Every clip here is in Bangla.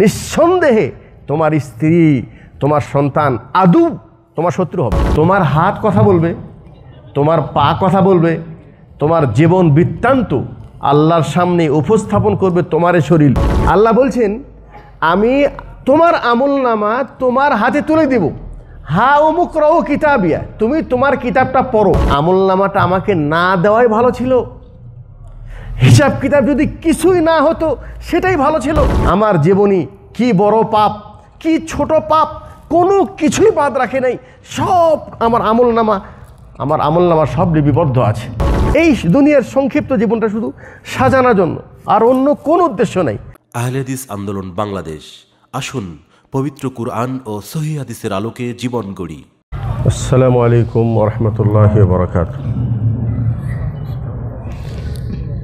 নিঃসন্দেহে তোমার স্ত্রী তোমার সন্তান আদু তোমার শত্রু হবে তোমার হাত কথা বলবে তোমার পা কথা বলবে তোমার জীবন বৃত্তান্ত আল্লাহর সামনে উপস্থাপন করবে তোমার শরীর আল্লাহ বলছেন আমি তোমার আমল নামা তোমার হাতে তুলে দেব হা অমুক রও কিতাবিয়া তুমি তোমার কিতাবটা পড়ো আমল নামাটা আমাকে না দেওয়াই ভালো ছিল হিসাব কিতাব যদি কিছুই না হতো সেটাই ভালো ছিল আমার জীবনী কি বড় পাপ কি ছোট পাপ কোনো কিছুই বাদ রাখে নাই সব আমার আমল নামা আমার আমল নামা সব লিপিবদ্ধ আছে এই দুনিয়ার সংক্ষিপ্ত জীবনটা শুধু সাজানোর জন্য আর অন্য কোনো উদ্দেশ্য নাই আহলেদিস আন্দোলন বাংলাদেশ আসুন পবিত্র কুরআন ও সহি হাদিসের আলোকে জীবন গড়ি আসসালামু আলাইকুম রহমতুল্লাহ বরকাত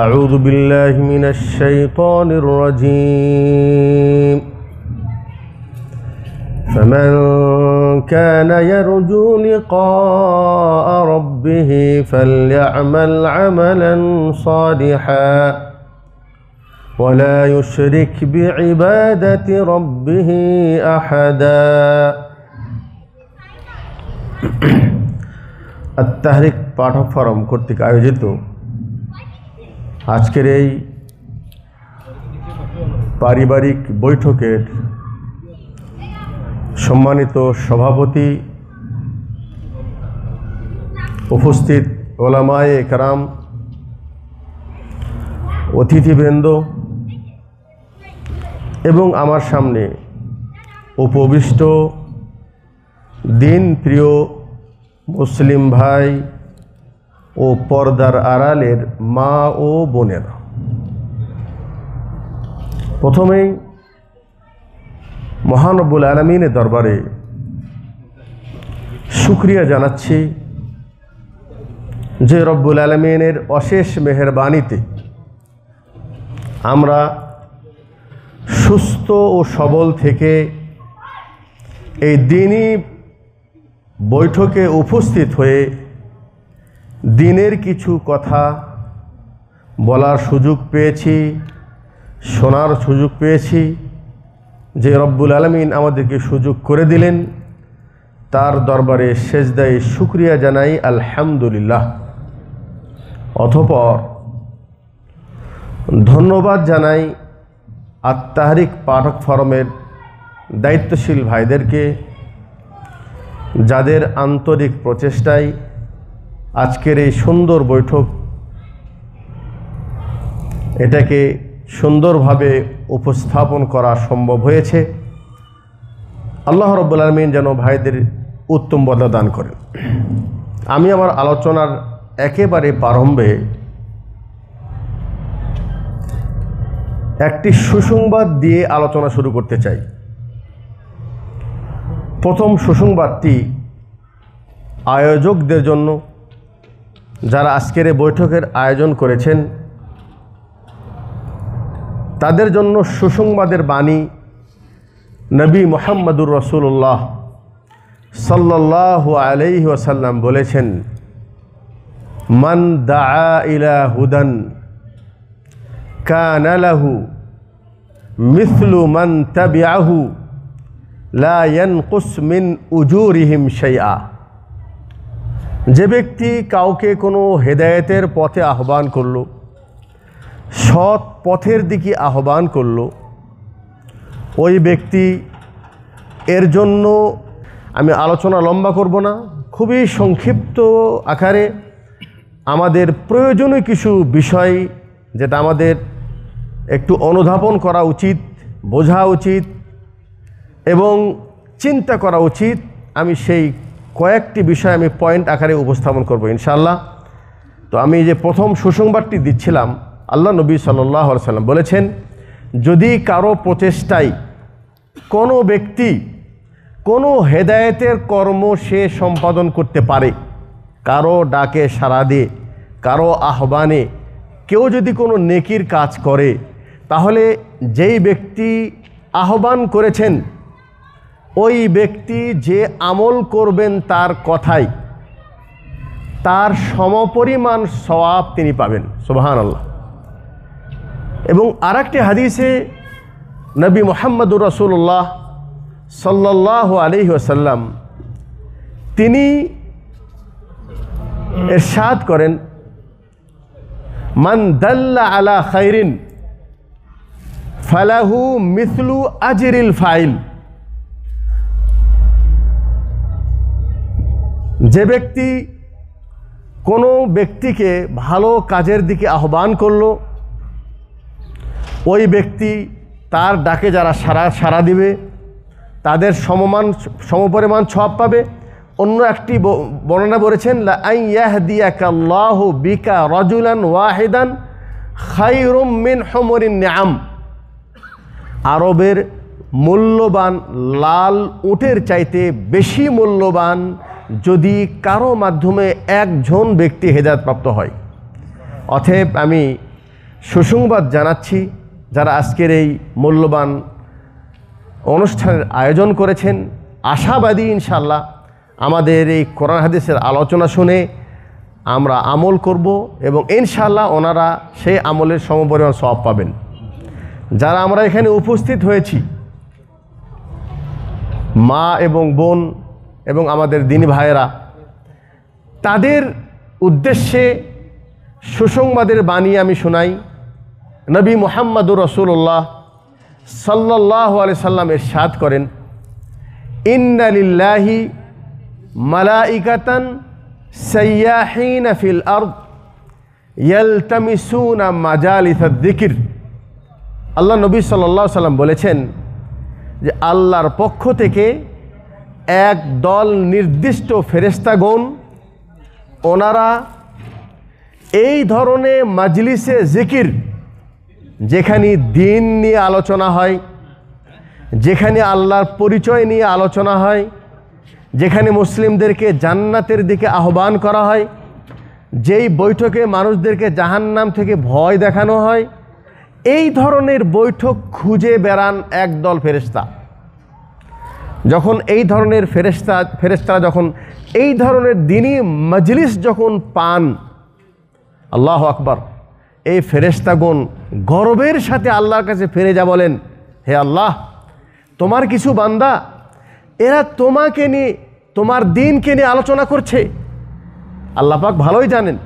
أعوذ بالله من الشيطان الرجيم فمن كان يرجو لقاء ربه فليعمل عملا صالحا ولا يشرك بعبادة ربه أحدا التحرك পাঠক كرتك কর্তৃক আজকের এই পারিবারিক বৈঠকের সম্মানিত সভাপতি উপস্থিত ওলামায় একরাম অতিথিবৃন্দ এবং আমার সামনে উপবিষ্ট দিন প্রিয় মুসলিম ভাই ও পর্দার আড়ালের মা ও বোনের প্রথমেই মহানবুল আলমিনের দরবারে শুক্রিয়া জানাচ্ছি যে রব্বুল আলমিনের অশেষ মেহরবানিতে আমরা সুস্থ ও সবল থেকে এই দিনই বৈঠকে উপস্থিত হয়ে দিনের কিছু কথা বলার সুযোগ পেয়েছি শোনার সুযোগ পেয়েছি যে রব্বুল আলমিন আমাদেরকে সুযোগ করে দিলেন তার দরবারে শেষ সেজদায় শুক্রিয়া জানাই আলহামদুলিল্লাহ অথপর ধন্যবাদ জানাই আত্মাহারিক পাঠক ফরমের দায়িত্বশীল ভাইদেরকে যাদের আন্তরিক প্রচেষ্টায় আজকের এই সুন্দর বৈঠক এটাকে সুন্দরভাবে উপস্থাপন করা সম্ভব হয়েছে আল্লাহ রব্বুল আলমিন যেন ভাইদের উত্তম বদলা দান করেন আমি আমার আলোচনার একেবারে প্রারম্ভে একটি সুসংবাদ দিয়ে আলোচনা শুরু করতে চাই প্রথম সুসংবাদটি আয়োজকদের জন্য যারা আজকের এই বৈঠকের আয়োজন করেছেন তাদের জন্য সুসংবাদের বাণী নবী মোহাম্মদুর রসুল্লাহ সাল্লাহ আলাইহি ওয়াসাল্লাম বলেছেন মান দা ইলা হুদান মিসলু মান তবাহু লা কুসমিন মিন উজুরিহিম শাইআ যে ব্যক্তি কাউকে কোনো হেদায়েতের পথে আহ্বান করল সৎ পথের দিকে আহ্বান করল ওই ব্যক্তি এর জন্য আমি আলোচনা লম্বা করব না খুবই সংক্ষিপ্ত আকারে আমাদের প্রয়োজনীয় কিছু বিষয় যেটা আমাদের একটু অনুধাবন করা উচিত বোঝা উচিত এবং চিন্তা করা উচিত আমি সেই কয়েকটি বিষয় আমি পয়েন্ট আকারে উপস্থাপন করব ইনশাল্লাহ তো আমি যে প্রথম সুসংবাদটি দিচ্ছিলাম আল্লাহ নবী সাল্লাহ সাল্লাম বলেছেন যদি কারো প্রচেষ্টায় কোনো ব্যক্তি কোনো হেদায়েতের কর্ম সে সম্পাদন করতে পারে কারো ডাকে সাড়া দিয়ে কারো আহ্বানে কেউ যদি কোনো নেকির কাজ করে তাহলে যেই ব্যক্তি আহ্বান করেছেন ওই ব্যক্তি যে আমল করবেন তার কথাই তার সমপরিমাণ সওয়াব তিনি পাবেন সোবাহান আল্লাহ এবং আর একটি হাদিসে নবী মোহাম্মদুর রসুল্লাহ সাল্লাহ আলি ওসাল্লাম তিনি এরশাদ করেন মান দাল্লা আলা খাইরিন ফালাহু মিসলু আজিরিল ফাইল যে ব্যক্তি কোনো ব্যক্তিকে ভালো কাজের দিকে আহ্বান করল ওই ব্যক্তি তার ডাকে যারা সারা সারা দিবে তাদের সমমান সমপরিমাণ ছাপ পাবে অন্য একটি বর্ণনা বলেছেন লাহ বিকা রজুলান ওয়াহিদান খাইরুম হমরিন নাম আরবের মূল্যবান লাল উটের চাইতে বেশি মূল্যবান যদি কারো মাধ্যমে একজন ব্যক্তি হেদায়তপ্রাপ্ত হয় অথেব আমি সুসংবাদ জানাচ্ছি যারা আজকের এই মূল্যবান অনুষ্ঠানের আয়োজন করেছেন আশাবাদী ইনশাল্লাহ আমাদের এই কোরআন হাদিসের আলোচনা শুনে আমরা আমল করব এবং ইনশাল্লাহ ওনারা সেই আমলের সমপরিমাণ সব পাবেন যারা আমরা এখানে উপস্থিত হয়েছি মা এবং বোন এবং আমাদের দিনী ভাইয়েরা তাদের উদ্দেশ্যে সুসংবাদের বাণী আমি শোনাই নবী মোহাম্মদুর রসুল্লাহ সাল্লাহ আলি সাল্লামের এরশাদ করেন ইন্নালিল্লাহি মালাইকাতান সৈয়াহিন ফিল আর্দ মাজাল মাজালিসাদ দিকির আল্লাহ নবী সাল্লাহ সাল্লাম বলেছেন যে আল্লাহর পক্ষ থেকে এক দল নির্দিষ্ট ফেরেস্তাগণ ওনারা এই ধরনের মাজলিসে জিকির যেখানে দিন নিয়ে আলোচনা হয় যেখানে আল্লাহর পরিচয় নিয়ে আলোচনা হয় যেখানে মুসলিমদেরকে জান্নাতের দিকে আহ্বান করা হয় যেই বৈঠকে মানুষদেরকে জাহান্নাম থেকে ভয় দেখানো হয় এই ধরনের বৈঠক খুঁজে বেড়ান একদল ফেরিস্তা যখন এই ধরনের ফেরেস্তা ফেরেস্তারা যখন এই ধরনের দিনই মজলিস যখন পান আল্লাহ আকবর এই ফেরেস্তাগণ গর্বের সাথে আল্লাহর কাছে ফিরে যা বলেন হে আল্লাহ তোমার কিছু বান্দা এরা তোমাকে নিয়ে তোমার দিনকে নিয়ে আলোচনা করছে আল্লাপাক ভালোই জানেন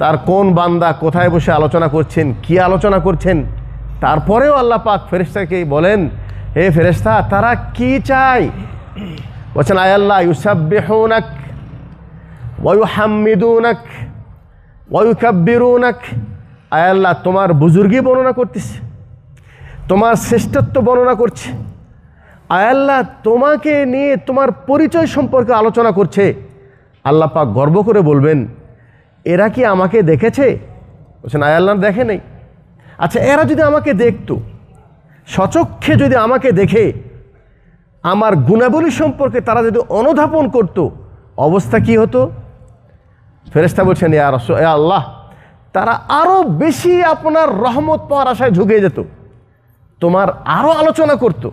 তার কোন বান্দা কোথায় বসে আলোচনা করছেন কি আলোচনা করছেন তারপরেও আল্লাহ পাক ফেরেস্তাকে বলেন হে ফেরেস্তা তারা কি চায় বলছেন আয়াল্লাহ ওয়ু ওয়ুহাম্মিদুনাক ওয়ুকাব্বিরুনাক আয়াল্লাহ তোমার বুজুর্গি বর্ণনা করতেছে তোমার শ্রেষ্ঠত্ব বর্ণনা করছে আয়াল্লাহ তোমাকে নিয়ে তোমার পরিচয় সম্পর্কে আলোচনা করছে আল্লাহ পাক গর্ব করে বলবেন এরা কি আমাকে দেখেছে বলছেন আয়াল্লাহ দেখে নেই আচ্ছা এরা যদি আমাকে দেখতো সচক্ষে যদি আমাকে দেখে আমার গুণাবলী সম্পর্কে তারা যদি অনুধাপন করত অবস্থা কি হতো ফেরেস্তা বলছেন আর রস আল্লাহ তারা আরও বেশি আপনার রহমত পাওয়ার আশায় ঝুঁকে যেত তোমার আরও আলোচনা করত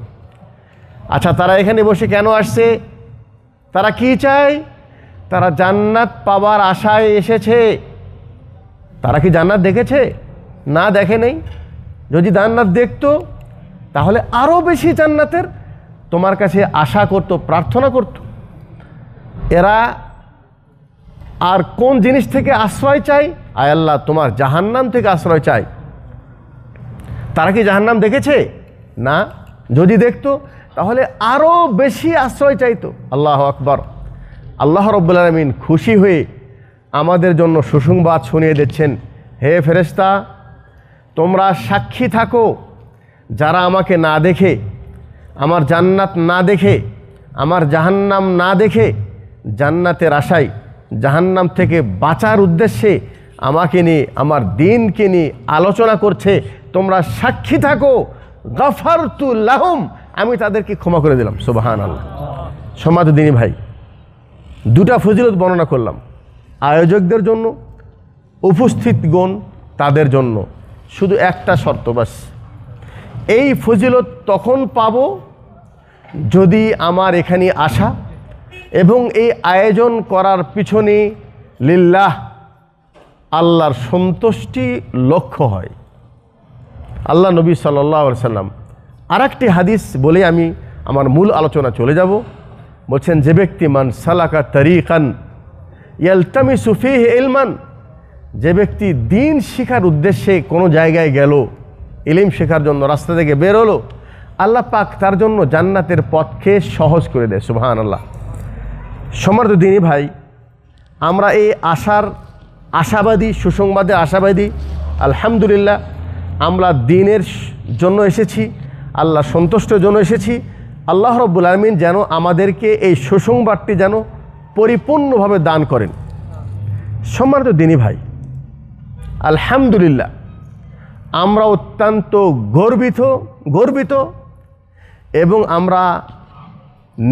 আচ্ছা তারা এখানে বসে কেন আসছে তারা কি চায় তারা জান্নাত পাওয়ার আশায় এসেছে তারা কি জান্নাত দেখেছে না দেখে নেই যদি জান্নাত দেখতো তাহলে আরও বেশি জান্নাতের তোমার কাছে আশা করত প্রার্থনা করত এরা আর কোন জিনিস থেকে আশ্রয় চাই আয় আল্লাহ তোমার জাহান্নাম থেকে আশ্রয় চাই তারা কি জাহান্নাম দেখেছে না যদি দেখতো তাহলে আরও বেশি আশ্রয় চাইতো আল্লাহ আকবর আল্লাহ রব্বুল আলমিন খুশি হয়ে আমাদের জন্য সুসংবাদ শুনিয়ে দিচ্ছেন হে ফেরেস্তা তোমরা সাক্ষী থাকো যারা আমাকে না দেখে আমার জান্নাত না দেখে আমার জাহান্নাম না দেখে জান্নাতের আশায় জাহান্নাম থেকে বাঁচার উদ্দেশ্যে আমাকে নিয়ে আমার দিনকে নিয়ে আলোচনা করছে তোমরা সাক্ষী থাকো গফারতুল্লাহম আমি তাদেরকে ক্ষমা করে দিলাম সুবাহান আল্লাহ সমাজ দিনই ভাই দুটা ফজিলত বর্ণনা করলাম আয়োজকদের জন্য উপস্থিত গণ তাদের জন্য শুধু একটা শর্ত এই ফজিলত তখন পাব যদি আমার এখানে আসা এবং এই আয়োজন করার পিছনে লিল্লাহ আল্লাহর সন্তুষ্টি লক্ষ্য হয় আল্লাহ নবী সাল্লা সাল্লাম আর একটি হাদিস বলে আমি আমার মূল আলোচনা চলে যাব বলছেন যে ব্যক্তি মান সালাকা তরিকান ইয়ালতামি সুফি ইলমান যে ব্যক্তি দিন শিখার উদ্দেশ্যে কোনো জায়গায় গেল ইলিম শেখার জন্য রাস্তা থেকে বেরোলো আল্লাহ পাক তার জন্য জান্নাতের পথকে সহজ করে দেয় সুবাহান আল্লাহ সমর্থ দিনই ভাই আমরা এই আশার আশাবাদী সুসংবাদে আশাবাদী আলহামদুলিল্লাহ আমরা দিনের জন্য এসেছি আল্লাহ সন্তুষ্টের জন্য এসেছি আল্লাহ রব্বুল আলমিন যেন আমাদেরকে এই সুসংবাদটি যেন পরিপূর্ণভাবে দান করেন সম্মানিত দিনী ভাই আলহামদুলিল্লাহ আমরা অত্যন্ত গর্বিত গর্বিত এবং আমরা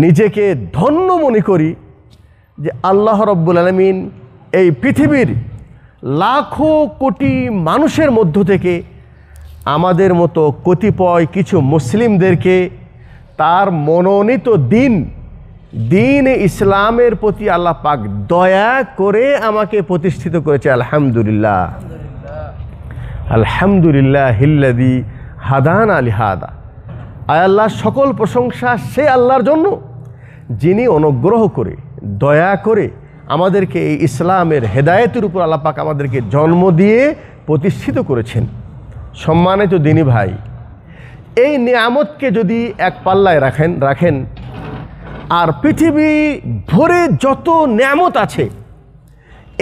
নিজেকে ধন্য মনে করি যে আল্লাহ রব্বুল আলমিন এই পৃথিবীর লাখো কোটি মানুষের মধ্য থেকে আমাদের মতো কতিপয় কিছু মুসলিমদেরকে তার মনোনীত দিন দিন ইসলামের প্রতি আল্লাহ পাক দয়া করে আমাকে প্রতিষ্ঠিত করেছে আলহামদুলিল্লাহ আলহামদুলিল্লাহ হিল্লাদি হাদান আলী হাদা আয় আল্লাহ সকল প্রশংসা সে আল্লাহর জন্য যিনি অনুগ্রহ করে দয়া করে আমাদেরকে এই ইসলামের হেদায়েতের উপর আল্লাপাক আমাদেরকে জন্ম দিয়ে প্রতিষ্ঠিত করেছেন সম্মানিত দিনী ভাই এই নিয়ামতকে যদি এক পাল্লায় রাখেন রাখেন আর পৃথিবী ভরে যত নিয়ামত আছে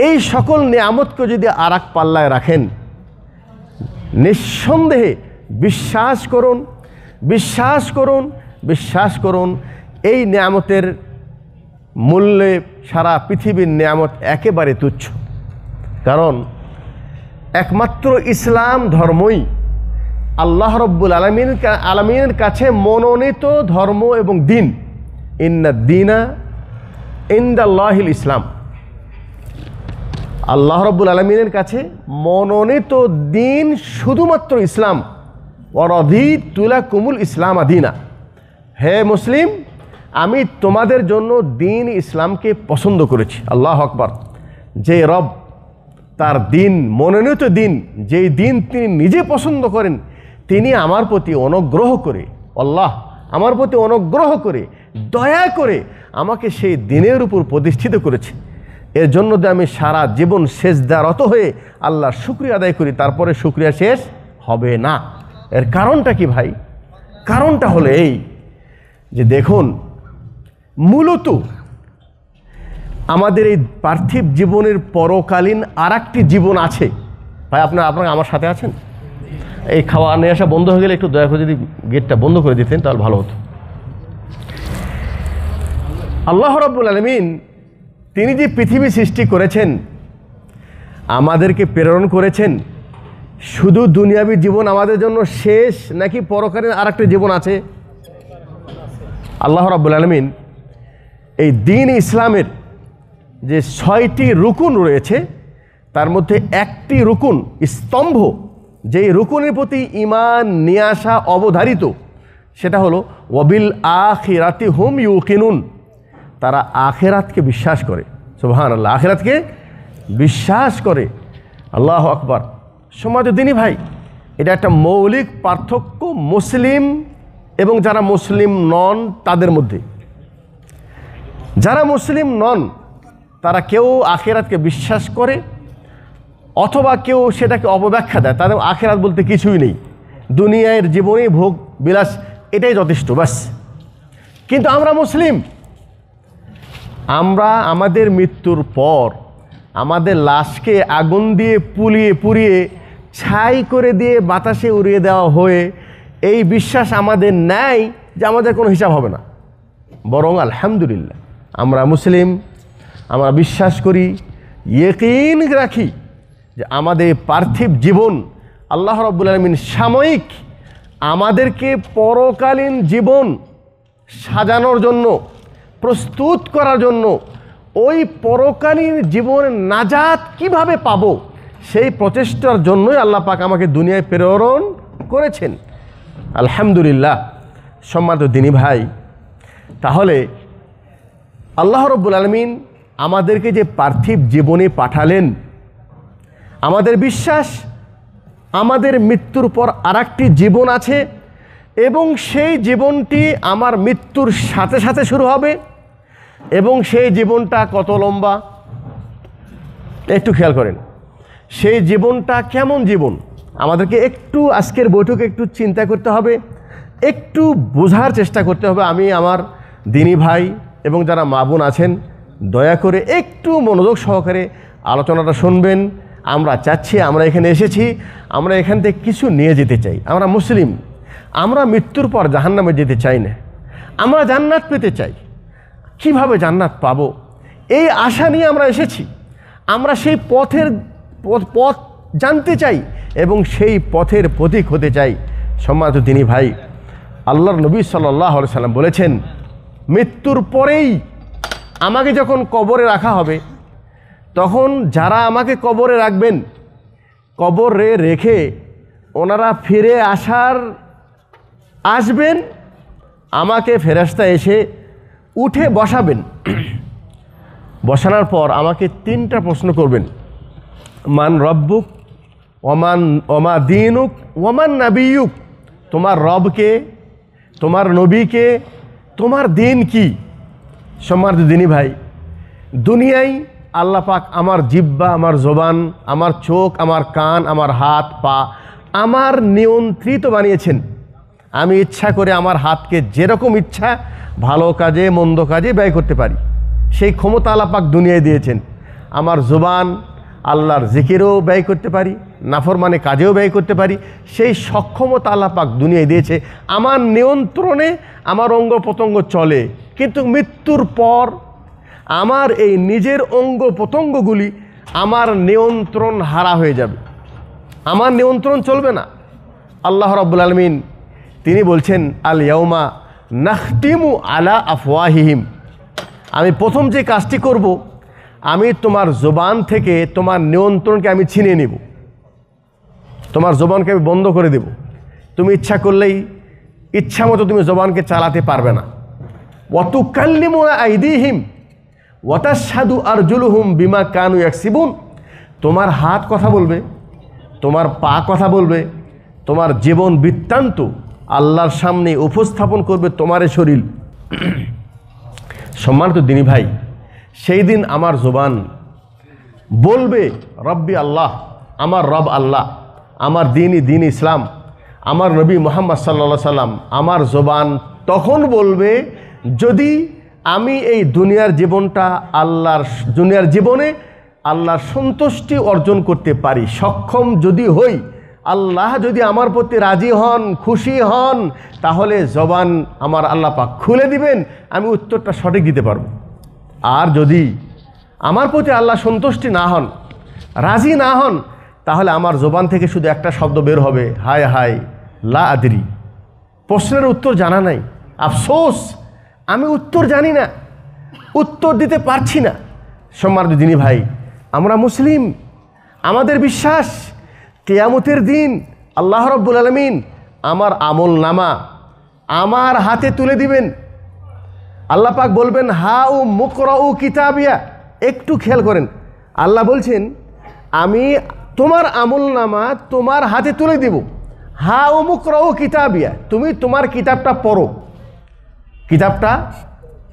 এই সকল নিয়ামতকে যদি আর এক পাল্লায় রাখেন নিঃসন্দেহে বিশ্বাস করুন বিশ্বাস করুন বিশ্বাস করুন এই নিয়ামতের মূল্যে সারা পৃথিবীর নিয়ামত একেবারে তুচ্ছ কারণ একমাত্র ইসলাম ধর্মই আল্লাহ রব্বুল আলমিন আলমিনের কাছে মনোনীত ধর্ম এবং দিন ইন্না দিনা ইন্দাল্লাহিল ইসলাম আল্লাহ রব্বুল আলমিনের কাছে মনোনীত দিন শুধুমাত্র ইসলাম অরধি তুলা কুমুল ইসলাম আদিনা হে মুসলিম আমি তোমাদের জন্য দিন ইসলামকে পছন্দ করেছি আল্লাহ আকবর যে রব তার দিন মনোনীত দিন যেই দিন তিনি নিজে পছন্দ করেন তিনি আমার প্রতি অনুগ্রহ করে আল্লাহ আমার প্রতি অনুগ্রহ করে দয়া করে আমাকে সেই দিনের উপর প্রতিষ্ঠিত করেছে এর জন্য যে আমি সারা জীবন শেষ দেওয়ারত হয়ে আল্লাহর শুক্রিয়া আদায় করি তারপরে শুক্রিয়া শেষ হবে না এর কারণটা কি ভাই কারণটা হলো এই যে দেখুন মূলত আমাদের এই পার্থিব জীবনের পরকালীন আর জীবন আছে ভাই আপনার আপনারা আমার সাথে আছেন এই খাওয়া নিয়ে আসা বন্ধ হয়ে গেলে একটু দয়া করে যদি গেটটা বন্ধ করে দিতেন তাহলে ভালো হতো আল্লাহ রব্বুল আলমিন তিনি যে পৃথিবী সৃষ্টি করেছেন আমাদেরকে প্রেরণ করেছেন শুধু দুনিয়াবী জীবন আমাদের জন্য শেষ নাকি পরকারের আর একটা জীবন আছে আল্লাহ রাবুল আলমিন এই দিন ইসলামের যে ছয়টি রুকুন রয়েছে তার মধ্যে একটি রুকুন স্তম্ভ যেই রুকুনের প্রতি ইমান নিয়ে অবধারিত সেটা হলো ওবিল আখিরাতি হোম কিনুন তারা আখেরাতকে বিশ্বাস করে সুবাহান আল্লাহ আখেরাতকে বিশ্বাস করে আল্লাহ আকবর সমাজ দিনী ভাই এটা একটা মৌলিক পার্থক্য মুসলিম এবং যারা মুসলিম নন তাদের মধ্যে যারা মুসলিম নন তারা কেউ আখেরাতকে বিশ্বাস করে অথবা কেউ সেটাকে অপব্যাখ্যা দেয় তাদের আখেরাত বলতে কিছুই নেই দুনিয়ার জীবনে ভোগ বিলাস এটাই যথেষ্ট ব্যাস কিন্তু আমরা মুসলিম আমরা আমাদের মৃত্যুর পর আমাদের লাশকে আগুন দিয়ে পুলিয়ে পুড়িয়ে ছাই করে দিয়ে বাতাসে উড়িয়ে দেওয়া হয়ে এই বিশ্বাস আমাদের নেয় যে আমাদের কোনো হিসাব হবে না বরং আলহামদুলিল্লাহ আমরা মুসলিম আমরা বিশ্বাস করি ইয়েকিন রাখি যে আমাদের পার্থিব জীবন আল্লাহ রব্বুল আলমিন সাময়িক আমাদেরকে পরকালীন জীবন সাজানোর জন্য প্রস্তুত করার জন্য ওই পরকালীন জীবনের নাজাত কিভাবে পাব সেই প্রচেষ্টার জন্যই আল্লাহ পাক আমাকে দুনিয়ায় প্রেরণ করেছেন আলহামদুলিল্লাহ সম্মানিত দিনী ভাই তাহলে আল্লাহ রব্বুল আলমিন আমাদেরকে যে পার্থিব জীবনে পাঠালেন আমাদের বিশ্বাস আমাদের মৃত্যুর পর আর জীবন আছে এবং সেই জীবনটি আমার মৃত্যুর সাথে সাথে শুরু হবে এবং সেই জীবনটা কত লম্বা একটু খেয়াল করেন সেই জীবনটা কেমন জীবন আমাদেরকে একটু আজকের বৈঠকে একটু চিন্তা করতে হবে একটু বোঝার চেষ্টা করতে হবে আমি আমার দিনী ভাই এবং যারা মা বোন আছেন দয়া করে একটু মনোযোগ সহকারে আলোচনাটা শুনবেন আমরা চাচ্ছি আমরা এখানে এসেছি আমরা এখান থেকে কিছু নিয়ে যেতে চাই আমরা মুসলিম আমরা মৃত্যুর পর জাহান্নামে যেতে চাই না আমরা জান্নাত পেতে চাই কিভাবে জান্নাত পাবো এই আশা নিয়ে আমরা এসেছি আমরা সেই পথের পথ জানতে চাই এবং সেই পথের প্রতীক হতে চাই সম্মানিত তিনি ভাই আল্লাহর নবী সাল্লাহ সাল্লাম বলেছেন মৃত্যুর পরেই আমাকে যখন কবরে রাখা হবে তখন যারা আমাকে কবরে রাখবেন কবরে রেখে ওনারা ফিরে আসার আসবেন আমাকে ফেরাস্তা এসে উঠে বসাবেন বসানোর পর আমাকে তিনটা প্রশ্ন করবেন মান রব্বুক অমান অমা দিনুক ওমান নাবিউক তোমার রবকে তোমার নবীকে তোমার দিন কি সম্মানিত দিনই ভাই দুনিয়ায় আল্লাহ পাক আমার জিব্বা আমার জবান আমার চোখ আমার কান আমার হাত পা আমার নিয়ন্ত্রিত বানিয়েছেন আমি ইচ্ছা করে আমার হাতকে যেরকম ইচ্ছা ভালো কাজে মন্দ কাজে ব্যয় করতে পারি সেই ক্ষমতা আলাপাক দুনিয়ায় দিয়েছেন আমার জোবান আল্লাহর জিকিরেও ব্যয় করতে পারি নাফরমানে কাজেও ব্যয় করতে পারি সেই সক্ষমতা আলাপাক দুনিয়ায় দিয়েছে আমার নিয়ন্ত্রণে আমার অঙ্গ প্রত্যঙ্গ চলে কিন্তু মৃত্যুর পর আমার এই নিজের অঙ্গ প্রত্যঙ্গগুলি আমার নিয়ন্ত্রণ হারা হয়ে যাবে আমার নিয়ন্ত্রণ চলবে না আল্লাহ রব্বুল আলমিন তিনি বলছেন আল ইয়াউমা নাহতিমু আলা আফওয়াহিহিম আমি প্রথম যে কাজটি করব আমি তোমার জোবান থেকে তোমার নিয়ন্ত্রণকে আমি ছিনিয়ে নিব তোমার জোবানকে আমি বন্ধ করে দেব তুমি ইচ্ছা করলেই ইচ্ছা মতো তুমি জবানকে চালাতে পারবে না ওয়াতুকাল্লিমা আইদিহিম আর আরজুলুহুম বিমা কানু ইয়াকসিবুন তোমার হাত কথা বলবে তোমার পা কথা বলবে তোমার জীবন বৃত্তান্ত আল্লাহর সামনে উপস্থাপন করবে তোমারে শরীর সম্মান তো দিনী ভাই সেই দিন আমার জোবান বলবে রব্বি আল্লাহ আমার রব আল্লাহ আমার দিনই দিন ইসলাম আমার নবী মোহাম্মদ সাল্লা সাল্লাম আমার জোবান তখন বলবে যদি আমি এই দুনিয়ার জীবনটা আল্লাহর দুনিয়ার জীবনে আল্লাহর সন্তুষ্টি অর্জন করতে পারি সক্ষম যদি হই আল্লাহ যদি আমার প্রতি রাজি হন খুশি হন তাহলে জবান আমার আল্লাহ পাক খুলে দিবেন আমি উত্তরটা সঠিক দিতে পারব আর যদি আমার প্রতি আল্লাহ সন্তুষ্টি না হন রাজি না হন তাহলে আমার জবান থেকে শুধু একটা শব্দ বের হবে হায় হায় লা আদরি প্রশ্নের উত্তর জানা নাই আফসোস আমি উত্তর জানি না উত্তর দিতে পারছি না সম্মানিত দিনী ভাই আমরা মুসলিম আমাদের বিশ্বাস কেয়ামতের দিন আল্লাহ রব্বুল আলমিন আমার আমল নামা আমার হাতে তুলে দিবেন আল্লাহ পাক বলবেন হা ও মুকর ও কিতাবিয়া একটু খেয়াল করেন আল্লাহ বলছেন আমি তোমার আমল নামা তোমার হাতে তুলে দিব হা ও মুকর ও কিতাবিয়া তুমি তোমার কিতাবটা পড়ো কিতাবটা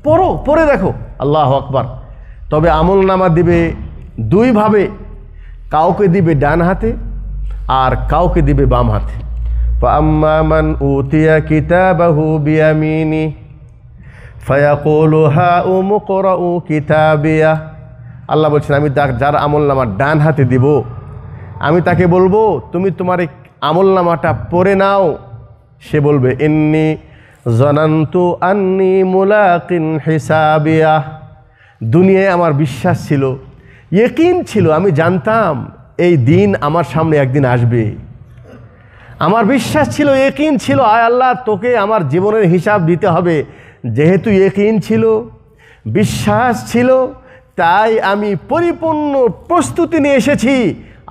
পড়ো পড়ে দেখো আল্লাহ আকবার তবে আমল নামা দিবে দুইভাবে কাউকে দিবে ডান হাতে আর কাউকে দিবে বাম হাতে ফাম্মামান উতিয়া কিতাবাহু বিয়ামিনি ফায়াকুলু হাউম করাউ কিতাবিয়া আল্লাহ বলছেন আমি যার আমল ডান হাতে দিব আমি তাকে বলবো তুমি তোমার এই আমল নামাটা পড়ে নাও সে বলবে এমনি জনান্তু আন্নি মোলাকিন হিসাবিয়া দুনিয়ায় আমার বিশ্বাস ছিল ইয়েকিন ছিল আমি জানতাম এই দিন আমার সামনে একদিন আসবে আমার বিশ্বাস ছিল একইন ছিল আয় আল্লাহ তোকে আমার জীবনের হিসাব দিতে হবে যেহেতু একইন ছিল বিশ্বাস ছিল তাই আমি পরিপূর্ণ প্রস্তুতি নিয়ে এসেছি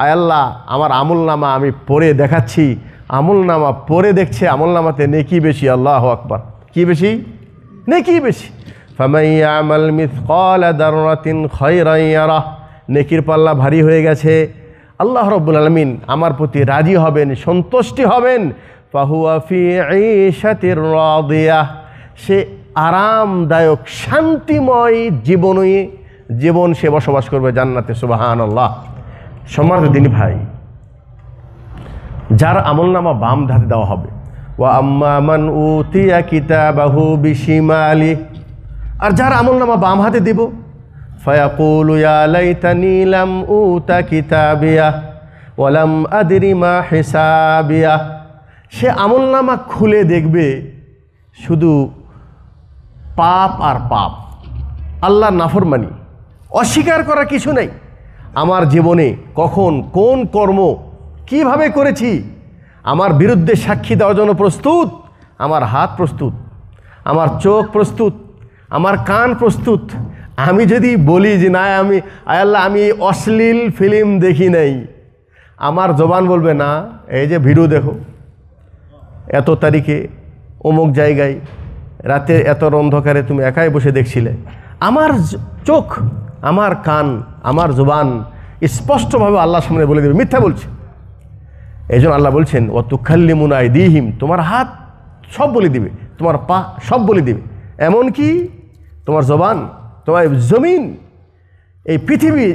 আয় আল্লাহ আমার আমল নামা আমি পড়ে দেখাচ্ছি আমল নামা পড়ে দেখছে আমল নামাতে নেকি বেশি আল্লাহ আকবার কি বেশি নেকি বেশি ফামাইয়া আমল মিস কল দারুরাতিন খয়রাইয়ারা নেকির পাল্লা ভারী হয়ে গেছে আল্লাহ রব্বুল আলমিন আমার প্রতি রাজি হবেন সন্তুষ্টি হবেন সে আরামদায়ক শান্তিময় জীবনই জীবন সে বসবাস করবে জান্নাতে সুবাহান আল্লাহ সমাজ দিনী ভাই যার আমল নামা বাম ধাতে দেওয়া হবে ও আম্মামান উতিয়া কিতাবাহু বিশিমালি আর যার আমল নামা বাম হাতে দিব فيقول يا ليتني لم أوت كتابيه ولم أدري ما حسابيه সে আমল নামা খুলে দেখবে শুধু পাপ আর পাপ আল্লাহ নাফরমানি অস্বীকার করা কিছু নেই আমার জীবনে কখন কোন কর্ম কিভাবে করেছি আমার বিরুদ্ধে সাক্ষী দেওয়ার জন্য প্রস্তুত আমার হাত প্রস্তুত আমার চোখ প্রস্তুত আমার কান প্রস্তুত আমি যদি বলি যে না আমি আল্লাহ আমি অশ্লীল ফিল্ম দেখি নাই আমার জবান বলবে না এই যে ভিডিও দেখো এত তারিখে অমুক জায়গায় রাতে এত অন্ধকারে তুমি একাই বসে দেখছিলে আমার চোখ আমার কান আমার জবান স্পষ্টভাবে আল্লাহ সামনে বলে দেবে মিথ্যা বলছে এই আল্লাহ বলছেন ও তুখাল্লি মুনাই দিহিম তোমার হাত সব বলে দিবে তোমার পা সব বলে দিবে এমন কি তোমার জবান তোমার জমিন এই পৃথিবী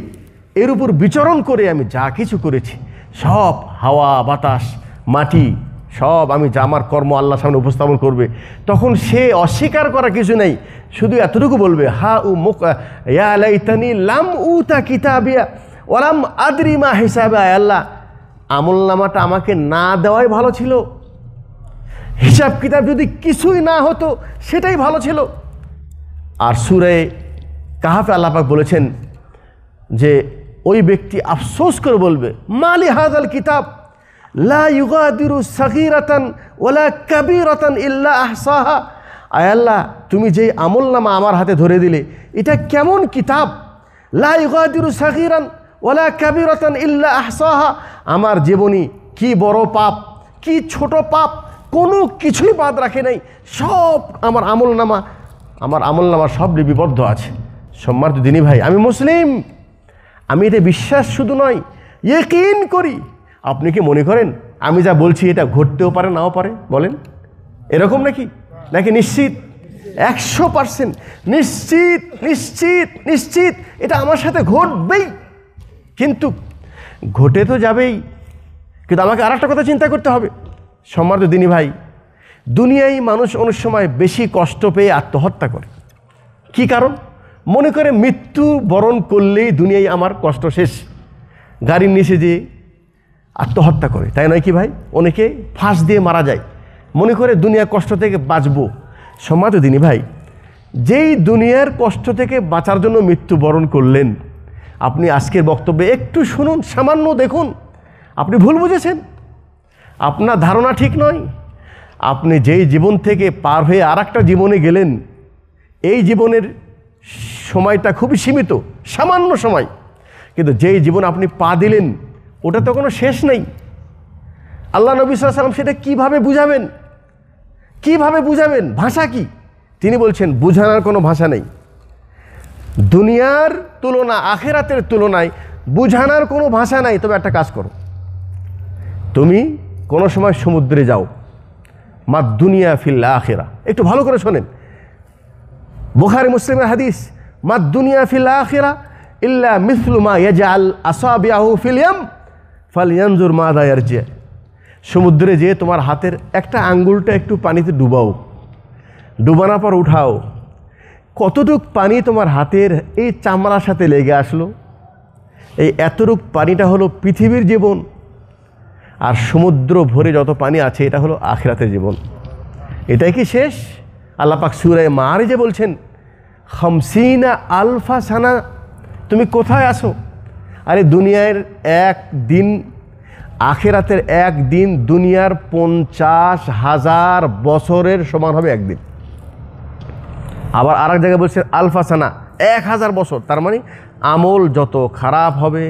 এর উপর বিচরণ করে আমি যা কিছু করেছি সব হাওয়া বাতাস মাটি সব আমি যা আমার কর্ম আল্লাহ সামনে উপস্থাপন করবে তখন সে অস্বীকার করা কিছু নেই শুধু এতটুকু বলবে হা উ মুখানি লাম উ তা কিতাবিয়া ওলাম মা হিসাবে আয় আল্লাহ আমল নামাটা আমাকে না দেওয়াই ভালো ছিল হিসাব কিতাব যদি কিছুই না হতো সেটাই ভালো ছিল আর সুরে কাহাফে আল্লাপাক বলেছেন যে ওই ব্যক্তি আফসোস করে বলবে মালি হাজাল কিতাব লা তুমি যেই আমল নামা আমার হাতে ধরে দিলে এটা কেমন কিতাব লা আমার জীবনী কি বড় পাপ কি ছোট পাপ কোনো কিছুই বাদ রাখে নাই সব আমার আমল নামা আমার আমল নামা সব লিপিবদ্ধ আছে সম্মানিত দিনী ভাই আমি মুসলিম আমি এতে বিশ্বাস শুধু নয় কিন করি আপনি কি মনে করেন আমি যা বলছি এটা ঘটতেও পারে নাও পারে বলেন এরকম নাকি নাকি নিশ্চিত একশো পারসেন্ট নিশ্চিত নিশ্চিত নিশ্চিত এটা আমার সাথে ঘটবেই কিন্তু ঘটে তো যাবেই কিন্তু আমাকে আর কথা চিন্তা করতে হবে সম্মান দিনী ভাই দুনিয়ায় মানুষ অনেক সময় বেশি কষ্ট পেয়ে আত্মহত্যা করে কি কারণ মনে করে মৃত্যু বরণ করলেই দুনিয়ায় আমার কষ্ট শেষ গাড়ির নিচে যে আত্মহত্যা করে তাই নয় কি ভাই অনেকে ফাঁস দিয়ে মারা যায় মনে করে দুনিয়ার কষ্ট থেকে বাঁচবো সমাজ দিনই ভাই যেই দুনিয়ার কষ্ট থেকে বাঁচার জন্য মৃত্যুবরণ করলেন আপনি আজকের বক্তব্যে একটু শুনুন সামান্য দেখুন আপনি ভুল বুঝেছেন আপনার ধারণা ঠিক নয় আপনি যেই জীবন থেকে পার হয়ে আর জীবনে গেলেন এই জীবনের সময়টা খুবই সীমিত সামান্য সময় কিন্তু যেই জীবন আপনি পা দিলেন ওটা তো কোনো শেষ নেই আল্লাহ নবী সাল্লাম সেটা কীভাবে বুঝাবেন কিভাবে বুঝাবেন ভাষা কি তিনি বলছেন বুঝানোর কোনো ভাষা নেই দুনিয়ার তুলনা আখেরাতের তুলনায় বুঝানোর কোনো ভাষা নাই তবে একটা কাজ করো তুমি কোনো সময় সমুদ্রে যাও মা দুনিয়া ফিল্লা আখেরা একটু ভালো করে শোনেন বুখারি মুসলিমের হাদিস মা দুনিয়া ফিল আখিরা ইল্লা মিসলুমা ইয়াজা আল আসাবিয়াহু ফিলিয়াম ফালিয়ানজুর মা দায়ার জিয়া সমুদ্রে যেয়ে তোমার হাতের একটা আঙ্গুলটা একটু পানিতে ডুবাও ডুবানোর পর উঠাও কতটুক পানি তোমার হাতের এই চামড়ার সাথে লেগে আসলো এই এতটুক পানিটা হলো পৃথিবীর জীবন আর সমুদ্র ভরে যত পানি আছে এটা হলো আখরাতের জীবন এটাই কি শেষ আল্লাপাক সুরায় মারে যে বলছেন হামসিনা আলফা সানা তুমি কোথায় আসো আরে দুনিয়ার এক দিন আখেরাতের এক দিন দুনিয়ার পঞ্চাশ হাজার বছরের সমান হবে একদিন আবার আর এক জায়গায় বলছেন আলফাসানা এক হাজার বছর তার মানে আমল যত খারাপ হবে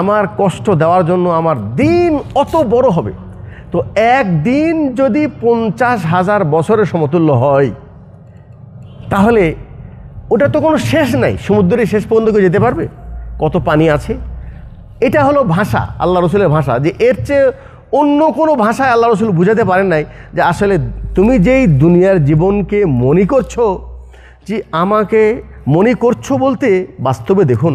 আমার কষ্ট দেওয়ার জন্য আমার দিন অত বড় হবে তো একদিন যদি পঞ্চাশ হাজার বছরের সমতুল্য হয় তাহলে ওটা তো কোনো শেষ নাই সমুদ্রের শেষ পর্যন্ত কেউ যেতে পারবে কত পানি আছে এটা হলো ভাষা আল্লাহ রসুলের ভাষা যে এর চেয়ে অন্য কোনো ভাষায় আল্লাহ রসুল বুঝাতে পারেন নাই যে আসলে তুমি যেই দুনিয়ার জীবনকে মনে করছো যে আমাকে মনে করছো বলতে বাস্তবে দেখুন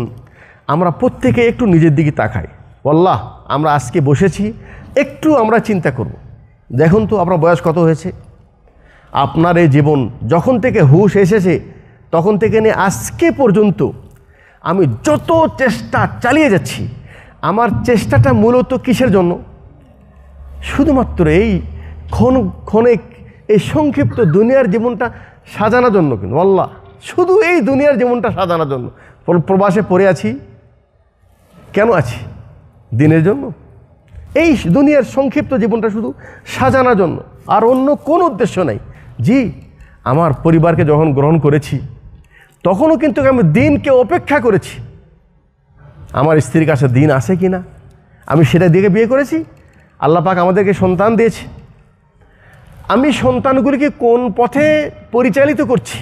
আমরা প্রত্যেকে একটু নিজের দিকে তাকাই বল্লাহ আমরা আজকে বসেছি একটু আমরা চিন্তা করব। দেখুন তো আপনার বয়স কত হয়েছে আপনার এই জীবন যখন থেকে হুশ এসেছে তখন থেকে নিয়ে আজকে পর্যন্ত আমি যত চেষ্টা চালিয়ে যাচ্ছি আমার চেষ্টাটা মূলত কিসের জন্য শুধুমাত্র এই ক্ষণ ক্ষণেক এই সংক্ষিপ্ত দুনিয়ার জীবনটা সাজানোর জন্য কিন্তু আল্লাহ শুধু এই দুনিয়ার জীবনটা সাজানোর জন্য প্রবাসে পড়ে আছি কেন আছি দিনের জন্য এই দুনিয়ার সংক্ষিপ্ত জীবনটা শুধু সাজানোর জন্য আর অন্য কোন উদ্দেশ্য নাই জি আমার পরিবারকে যখন গ্রহণ করেছি তখনও কিন্তু আমি দিনকে অপেক্ষা করেছি আমার স্ত্রীর কাছে দিন আসে কি না আমি সেটা দিকে বিয়ে করেছি আল্লাহ পাক আমাদেরকে সন্তান দিয়েছে আমি সন্তানগুলিকে কোন পথে পরিচালিত করছি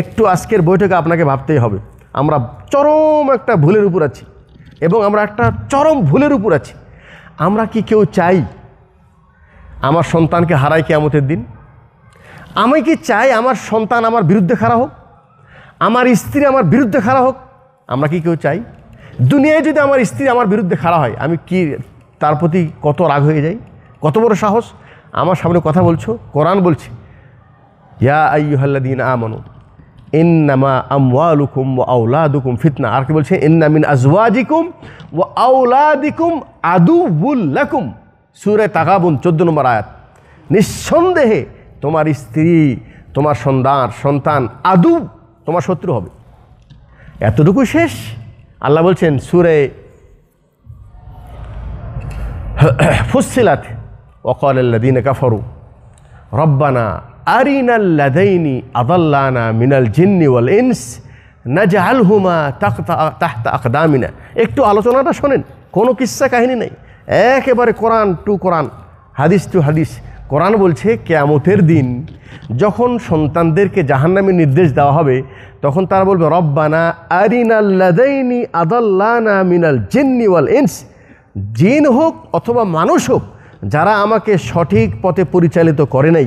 একটু আজকের বৈঠকে আপনাকে ভাবতেই হবে আমরা চরম একটা ভুলের উপর আছি এবং আমরা একটা চরম ভুলের উপর আছি আমরা কি কেউ চাই আমার সন্তানকে হারাই আমতের দিন আমি কি চাই আমার সন্তান আমার বিরুদ্ধে খারাপ হোক আমার স্ত্রী আমার বিরুদ্ধে খারাপ হোক আমরা কি কেউ চাই দুনিয়ায় যদি আমার স্ত্রী আমার বিরুদ্ধে খারাপ হয় আমি কি তার প্রতি কত রাগ হয়ে যাই কত বড় সাহস আমার সামনে কথা বলছো কোরআন বলছি ইয়া আইহাল্লাদিন আমানু এন্নামা আমওয়ালুকুম ওয়া আওলাদুকুম ফিতনা আর কি বলছে এন্নামিন আজওয়াজিকুম ও আউলাদিকুম আদু উল্লাকুম সুরে তাকাবুন চোদ্দ নম্বর আয়াত নিঃসন্দেহে তোমার স্ত্রী তোমার সন্তান সন্তান আদু তোমার শত্রু হবে এতটুকু শেষ আল্লাহ বলছেন সুরে ফুসিলাত ওকল আল্লাদিন কাফরু রব্বানা আরিনাল্লাদাইনি আদাল্লানা মিনাল জিন্নি ওয়াল ইনস না জাহাল হুমা তাহতা আকদামিনা একটু আলোচনাটা শোনেন কোনো কিসা কাহিনী নেই একেবারে কোরআন টু কোরআন হাদিস টু হাদিস কোরআন বলছে কেয়ামতের দিন যখন সন্তানদেরকে জাহান্নামের নির্দেশ দেওয়া হবে তখন তারা বলবে রব্বানা আরিনাল্লাদাইনি আদাল্লানা মিনাল জিনিওয়াল এনস জিন হোক অথবা মানুষ হোক যারা আমাকে সঠিক পথে পরিচালিত করে নাই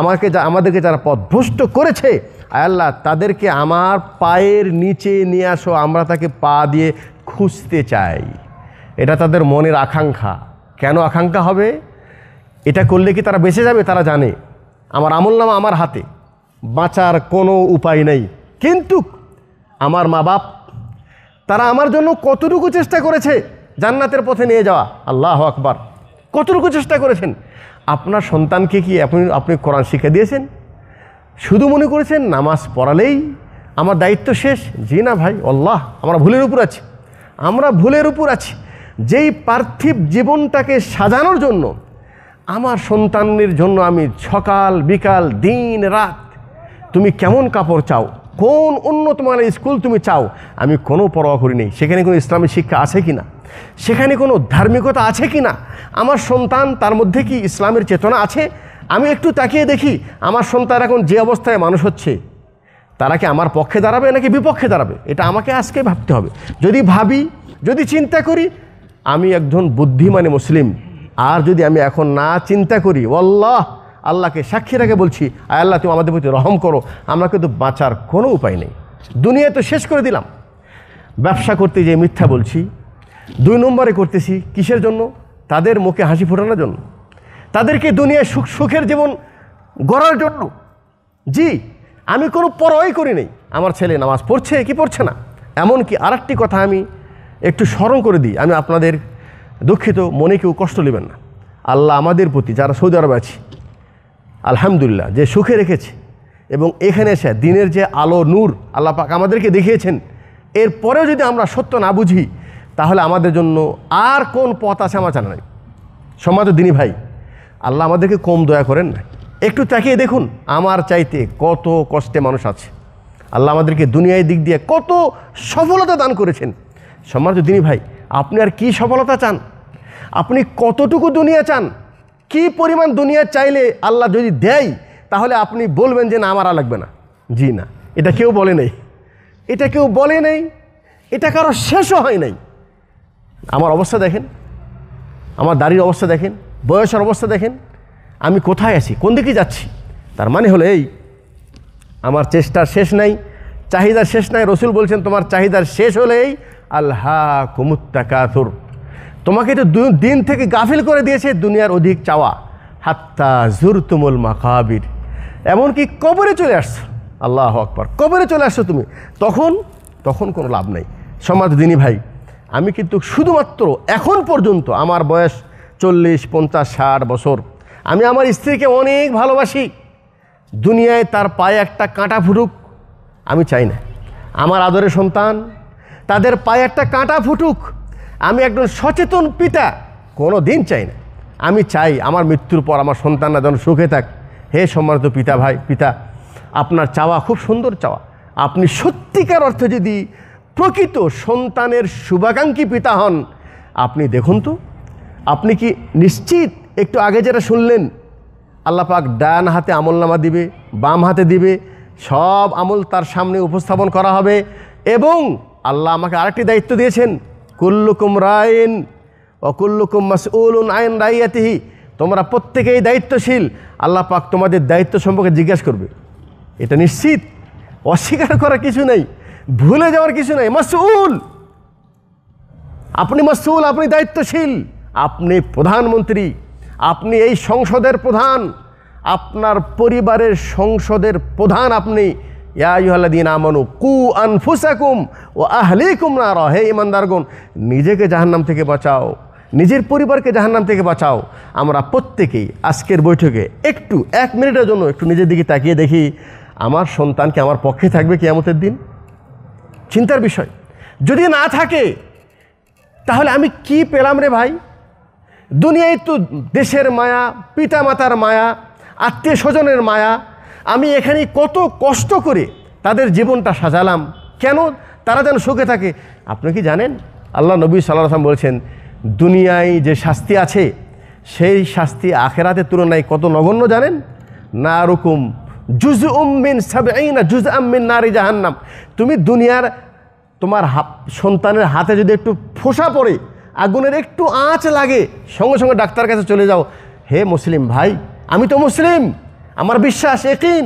আমাকে যা আমাদেরকে যারা পথভ্রষ্ট করেছে আল্লাহ তাদেরকে আমার পায়ের নিচে নিয়ে আসো আমরা তাকে পা দিয়ে খুঁজতে চাই এটা তাদের মনের আকাঙ্ক্ষা কেন আকাঙ্ক্ষা হবে এটা করলে কি তারা বেঁচে যাবে তারা জানে আমার আমল নাম আমার হাতে বাঁচার কোনো উপায় নেই কিন্তু আমার মা বাপ তারা আমার জন্য কতটুকু চেষ্টা করেছে জান্নাতের পথে নিয়ে যাওয়া আল্লাহ আকবার কতটুকু চেষ্টা করেছেন আপনার সন্তানকে কি আপনি আপনি কোরআন শিখে দিয়েছেন শুধু মনে করেছেন নামাজ পড়ালেই আমার দায়িত্ব শেষ জি না ভাই অল্লাহ আমরা ভুলের উপর আছি আমরা ভুলের উপর আছি যেই পার্থিব জীবনটাকে সাজানোর জন্য আমার সন্তানের জন্য আমি সকাল বিকাল দিন রাত তুমি কেমন কাপড় চাও কোন উন্নত মানের স্কুল তুমি চাও আমি কোনো পরোয়া করি নেই সেখানে কোনো ইসলামী শিক্ষা আছে কি না সেখানে কোনো ধার্মিকতা আছে কি না আমার সন্তান তার মধ্যে কি ইসলামের চেতনা আছে আমি একটু তাকিয়ে দেখি আমার সন্তান এখন যে অবস্থায় মানুষ হচ্ছে তারা কি আমার পক্ষে দাঁড়াবে নাকি বিপক্ষে দাঁড়াবে এটা আমাকে আজকে ভাবতে হবে যদি ভাবি যদি চিন্তা করি আমি একজন বুদ্ধিমানী মুসলিম আর যদি আমি এখন না চিন্তা করি অল্লাহ আল্লাহকে সাক্ষী রাখে বলছি আয় আল্লাহ তুমি আমাদের প্রতি রহম করো আমরা কিন্তু বাঁচার কোনো উপায় নেই দুনিয়া তো শেষ করে দিলাম ব্যবসা করতে যে মিথ্যা বলছি দুই নম্বরে করতেছি কিসের জন্য তাদের মুখে হাসি ফোটানোর জন্য তাদেরকে দুনিয়ায় সুখ সুখের জীবন গড়ার জন্য জি আমি কোনো পরোয়াই করি নাই আমার ছেলে নামাজ পড়ছে কি পড়ছে না এমনকি আরেকটি কথা আমি একটু স্মরণ করে দিই আমি আপনাদের দুঃখিত মনে কেউ কষ্ট নেবেন না আল্লাহ আমাদের প্রতি যারা সৌদি আরবে আছি আলহামদুলিল্লাহ যে সুখে রেখেছে এবং এখানে এসে দিনের যে আলো নূর আল্লাহ পাক আমাদেরকে দেখিয়েছেন এর পরেও যদি আমরা সত্য না বুঝি তাহলে আমাদের জন্য আর কোন পথ আছে আমার জানা নাই সমাজ দিনী ভাই আল্লাহ আমাদেরকে কম দয়া করেন না একটু তাকিয়ে দেখুন আমার চাইতে কত কষ্টে মানুষ আছে আল্লাহ আমাদেরকে দুনিয়ায় দিক দিয়ে কত সফলতা দান করেছেন সম্মানিত দিনী ভাই আপনি আর কি সফলতা চান আপনি কতটুকু দুনিয়া চান কি পরিমাণ দুনিয়া চাইলে আল্লাহ যদি দেয় তাহলে আপনি বলবেন যে না আমার আর লাগবে না জি না এটা কেউ বলে নেই এটা কেউ বলে নেই এটা কারো শেষও হয় নাই আমার অবস্থা দেখেন আমার দাড়ির অবস্থা দেখেন বয়সের অবস্থা দেখেন আমি কোথায় আছি কোন দিকে যাচ্ছি তার মানে হলো এই আমার চেষ্টার শেষ নাই চাহিদার শেষ নাই রসুল বলছেন তোমার চাহিদার শেষ হলেই আল্লাহ কুমুত্তা কাথুর তোমাকে তো দিন থেকে গাফিল করে দিয়েছে দুনিয়ার অধিক চাওয়া হাত্তা জুর তুমুল মাকাবির এমনকি কবরে চলে আসছো আল্লাহ আকবর কবরে চলে আসছো তুমি তখন তখন কোনো লাভ নেই সমাজ দিনী ভাই আমি কিন্তু শুধুমাত্র এখন পর্যন্ত আমার বয়স চল্লিশ পঞ্চাশ ষাট বছর আমি আমার স্ত্রীকে অনেক ভালোবাসি দুনিয়ায় তার পায়ে একটা কাঁটা ফুটুক আমি চাই না আমার আদরের সন্তান তাদের পায়ে একটা কাঁটা ফুটুক আমি একজন সচেতন পিতা কোনো দিন চাই না আমি চাই আমার মৃত্যুর পর আমার সন্তানরা যেন সুখে থাক হে সম্মানিত পিতা ভাই পিতা আপনার চাওয়া খুব সুন্দর চাওয়া আপনি সত্যিকার অর্থে যদি প্রকৃত সন্তানের শুভাকাঙ্ক্ষী পিতা হন আপনি দেখুন তো আপনি কি নিশ্চিত একটু আগে যেটা শুনলেন আল্লাহ পাক ডান হাতে আমলনামা দিবে বাম হাতে দিবে সব আমল তার সামনে উপস্থাপন করা হবে এবং আল্লাহ আমাকে আরেকটি দায়িত্ব দিয়েছেন কুল্লুকুম রায়ন অকুল্লুকুম উন আইন রাইয়াতিহি তোমরা প্রত্যেকেই দায়িত্বশীল আল্লাহ পাক তোমাদের দায়িত্ব সম্পর্কে জিজ্ঞাসা করবে এটা নিশ্চিত অস্বীকার করার কিছু নেই ভুলে যাওয়ার কিছু নেই মাসউল আপনি মাসুল আপনি দায়িত্বশীল আপনি প্রধানমন্ত্রী আপনি এই সংসদের প্রধান আপনার পরিবারের সংসদের প্রধান আপনি ইয়াহ্লাদিন আমানু কু আনফুসাকুম ও আহলিকুম না হে ইমানদারগুন নিজেকে জাহান্নাম থেকে বাঁচাও নিজের পরিবারকে জাহান্নাম থেকে বাঁচাও আমরা প্রত্যেকেই আজকের বৈঠকে একটু এক মিনিটের জন্য একটু নিজের দিকে তাকিয়ে দেখি আমার সন্তানকে আমার পক্ষে থাকবে কেয়ামতের দিন চিন্তার বিষয় যদি না থাকে তাহলে আমি কি পেলাম রে ভাই দুনিয়ায় তো দেশের মায়া পিতা মাতার মায়া আত্মীয় স্বজনের মায়া আমি এখানে কত কষ্ট করে তাদের জীবনটা সাজালাম কেন তারা যেন সুখে থাকে আপনি কি জানেন আল্লাহ নবী সাল্লাহ আসলাম বলছেন দুনিয়ায় যে শাস্তি আছে সেই শাস্তি আখেরাতে তুলনায় কত নগণ্য জানেন না রকম জুজ উম্মিন সাবে না জুজ আম্মিন নারী জাহান্নাম তুমি দুনিয়ার তোমার সন্তানের হাতে যদি একটু ফোসা পড়ে আগুনের একটু আঁচ লাগে সঙ্গে সঙ্গে ডাক্তার কাছে চলে যাও হে মুসলিম ভাই আমি তো মুসলিম আমার বিশ্বাস একিন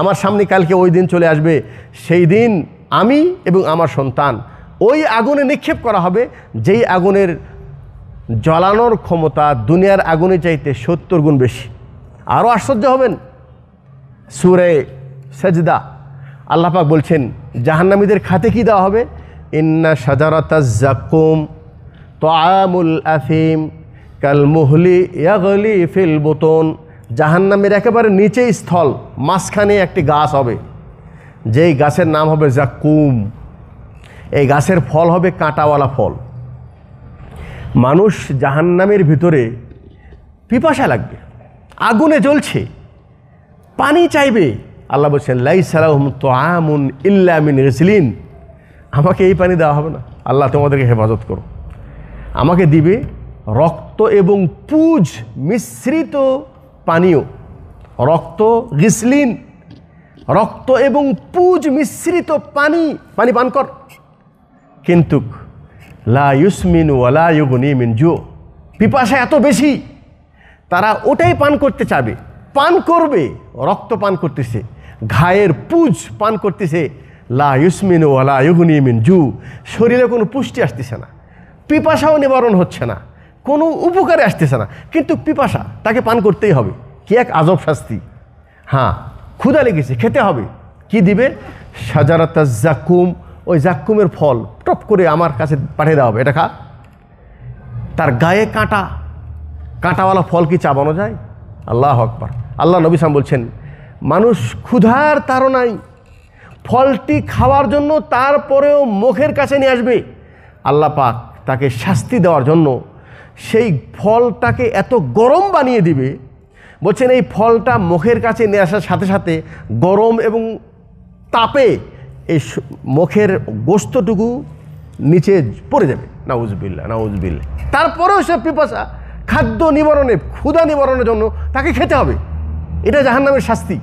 আমার সামনে কালকে ওই দিন চলে আসবে সেই দিন আমি এবং আমার সন্তান ওই আগুনে নিক্ষেপ করা হবে যেই আগুনের জ্বালানোর ক্ষমতা দুনিয়ার আগুনে চাইতে সত্তর গুণ বেশি আরও আশ্চর্য হবেন সুরে সেজদা আল্লাপাক বলছেন জাহান্নামীদের খাতে কি দেওয়া হবে ইন্না সাজারাতা জাকুম তামুল আফিম কাল মুহলি ইয়াগলি ফিল বোতন জাহান্নামের একেবারে নিচে স্থল মাঝখানে একটি গাছ হবে যেই গাছের নাম হবে জাকুম এই গাছের ফল হবে কাঁটাওয়ালা ফল মানুষ জাহান্নামের ভিতরে পিপাসা লাগবে আগুনে জ্বলছে পানি চাইবে আল্লাহ বলছেন লাই সালাহম তো আমুন ইল্লামিন রেসলিন আমাকে এই পানি দেওয়া হবে না আল্লাহ তোমাদেরকে হেফাজত করো আমাকে দিবে রক্ত এবং পুজ মিশ্রিত পানীয় রক্ত গিসলিন রক্ত এবং পুজ মিশ্রিত পানি পানি পান কর কিন্তু লা ইউসমিন ওয়ালা ইউগুনি মিন জো পিপাসা এত বেশি তারা ওটাই পান করতে চাবে পান করবে রক্ত পান করতেছে ঘায়ের পুজ পান করতেছে লা ইউসমিন ওয়ালা ইউগুনি মিন জু শরীরে কোনো পুষ্টি আসতেছে না পিপাসাও নিবারণ হচ্ছে না কোনো উপকারে আসতেছে না কিন্তু পিপাসা তাকে পান করতেই হবে কি এক আজব শাস্তি হ্যাঁ ক্ষুধা লেগেছে খেতে হবে কি দিবে সাজারাতা জাকুম ওই জাকুমের ফল টপ করে আমার কাছে পাঠিয়ে দেওয়া হবে এটা খা তার গায়ে কাঁটা কাঁটাওয়ালা ফল কি চাবানো যায় আল্লাহ আকবর আল্লাহ নবী সাম বলছেন মানুষ ক্ষুধার নাই ফলটি খাওয়ার জন্য তারপরেও মুখের কাছে নিয়ে আসবে আল্লাহ পাক তাকে শাস্তি দেওয়ার জন্য সেই ফলটাকে এত গরম বানিয়ে দিবে বলছেন এই ফলটা মুখের কাছে নিয়ে আসার সাথে সাথে গরম এবং তাপে এই মুখের গোস্তটুকু নিচে পড়ে যাবে নাউজবিল্লা নাউজবিল্লা তারপরেও সে পিপাসা খাদ্য নিবারণে ক্ষুধা নিবারণের জন্য তাকে খেতে হবে এটা নামের শাস্তি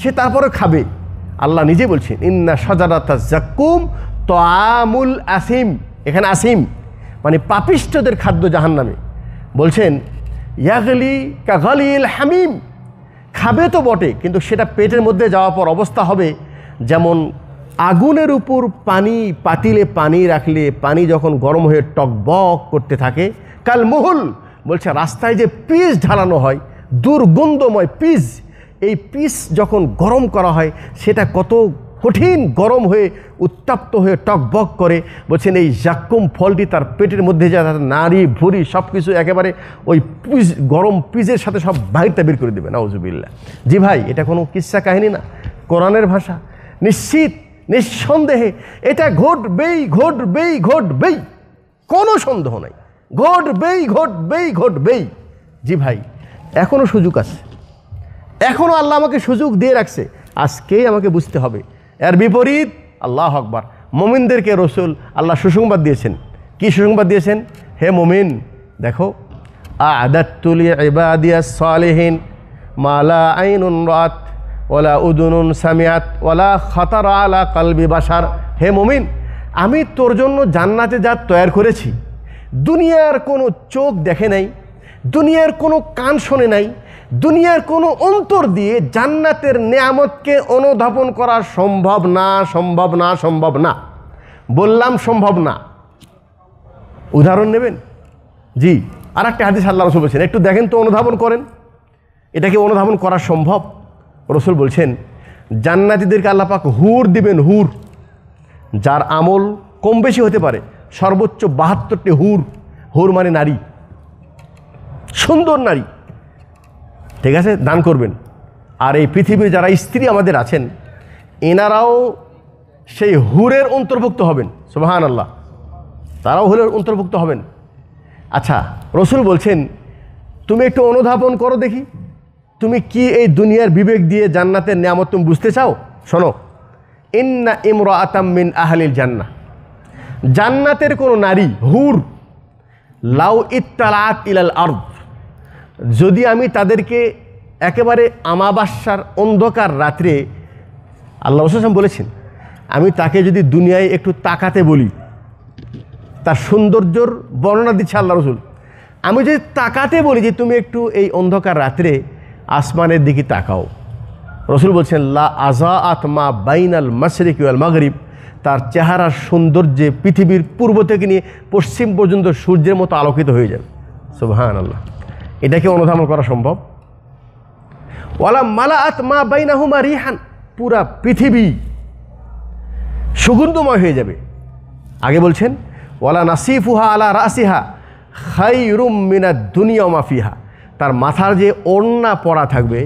সে তারপরে খাবে আল্লাহ নিজে বলছেন ইন্না সজারাতা জাক্কুম তো আমুল আসিম এখানে আসিম মানে পাপিষ্টদের খাদ্য জাহান নামে বলছেন ইয়াগলি কাগলিল হামিম খাবে তো বটে কিন্তু সেটা পেটের মধ্যে যাওয়ার পর অবস্থা হবে যেমন আগুনের উপর পানি পাতিলে পানি রাখলে পানি যখন গরম হয়ে টকবক করতে থাকে কাল মহুল বলছে রাস্তায় যে পিস ঢালানো হয় দুর্গন্ধময় পিস এই পিস যখন গরম করা হয় সেটা কত কঠিন গরম হয়ে উত্তাপ্ত হয়ে টকবক করে বলছেন এই জাক্কুম ফলটি তার পেটের মধ্যে যা নাড়ি নারী ভুড়ি সব কিছু একেবারে ওই পিজ গরম পিজের সাথে সব বাহিরটা বের করে দেবে নওজুবিল্লা জি ভাই এটা কোনো কিসা কাহিনী না কোরআনের ভাষা নিশ্চিত নিঃসন্দেহে এটা ঘটবেই ঘটবেই ঘটবেই কোনো সন্দেহ নাই ঘটবেই ঘটবেই ঘটবেই জি ভাই এখনও সুযোগ আছে এখনও আল্লাহ আমাকে সুযোগ দিয়ে রাখছে আজকেই আমাকে বুঝতে হবে এর বিপরীত আল্লাহ আকবর মোমিনদেরকে রসুল আল্লাহ সুসংবাদ দিয়েছেন কি সুসংবাদ দিয়েছেন হে মোমিন দেখো আদাতুলিবাদিয়াসহীন মালা আইনুন রাত ওলা উদুনুন সামিয়াত ওলা খতার আলা কালবি বাসার হে মোমিন আমি তোর জন্য জান্নাতে যা তৈরি করেছি দুনিয়ার কোনো চোখ দেখে নাই দুনিয়ার কোনো কান শোনে নাই দুনিয়ার কোনো অন্তর দিয়ে জান্নাতের নেয়ামতকে অনুধাবন করা সম্ভব না সম্ভব না সম্ভব না বললাম সম্ভব না উদাহরণ নেবেন জি আর একটা হাদিস আল্লাহ রসুল বলছেন একটু দেখেন তো অনুধাবন করেন এটাকে অনুধাবন করা সম্ভব রসুল বলছেন জান্নাতিদেরকে আল্লাপাক হুর দিবেন হুর যার আমল কম বেশি হতে পারে সর্বোচ্চ বাহাত্তরটি হুর হুর মানে নারী সুন্দর নারী ঠিক আছে দান করবেন আর এই পৃথিবীর যারা স্ত্রী আমাদের আছেন এনারাও সেই হুরের অন্তর্ভুক্ত হবেন সুবাহান আল্লাহ তারাও হুরের অন্তর্ভুক্ত হবেন আচ্ছা রসুল বলছেন তুমি একটু অনুধাবন করো দেখি তুমি কি এই দুনিয়ার বিবেক দিয়ে জান্নাতের নিয়ামত তুমি বুঝতে চাও শোনো ইন্না ইমরা আতাম্মিন আহলিল জান্না জান্নাতের কোনো নারী হুর লাউ ইত্তালাত ইলাল আর্দ যদি আমি তাদেরকে একেবারে আমাবাস্যার অন্ধকার রাত্রে আল্লাহ রসুলাম বলেছেন আমি তাকে যদি দুনিয়ায় একটু তাকাতে বলি তার সৌন্দর্যর বর্ণনা দিচ্ছে আল্লাহ রসুল আমি যদি তাকাতে বলি যে তুমি একটু এই অন্ধকার রাত্রে আসমানের দিকে তাকাও রসুল বলছেন লা আজা আতমা বাইনাল মাসরিক আল মাগরিব তার চেহারার সৌন্দর্যে পৃথিবীর পূর্ব থেকে নিয়ে পশ্চিম পর্যন্ত সূর্যের মতো আলোকিত হয়ে যাবে সুবাহান আল্লাহ এটাকে অনুধাবন করা সম্ভব ওয়ালা মালা আত মা বাইনাহুমা রিহান পুরা পৃথিবী সুগন্ধময় হয়ে যাবে আগে বলছেন ওয়ালা নাসিফুহা আলা রাসিহা খাই রুম মিনা দুনিয়া মাফিহা তার মাথার যে অন্যা পড়া থাকবে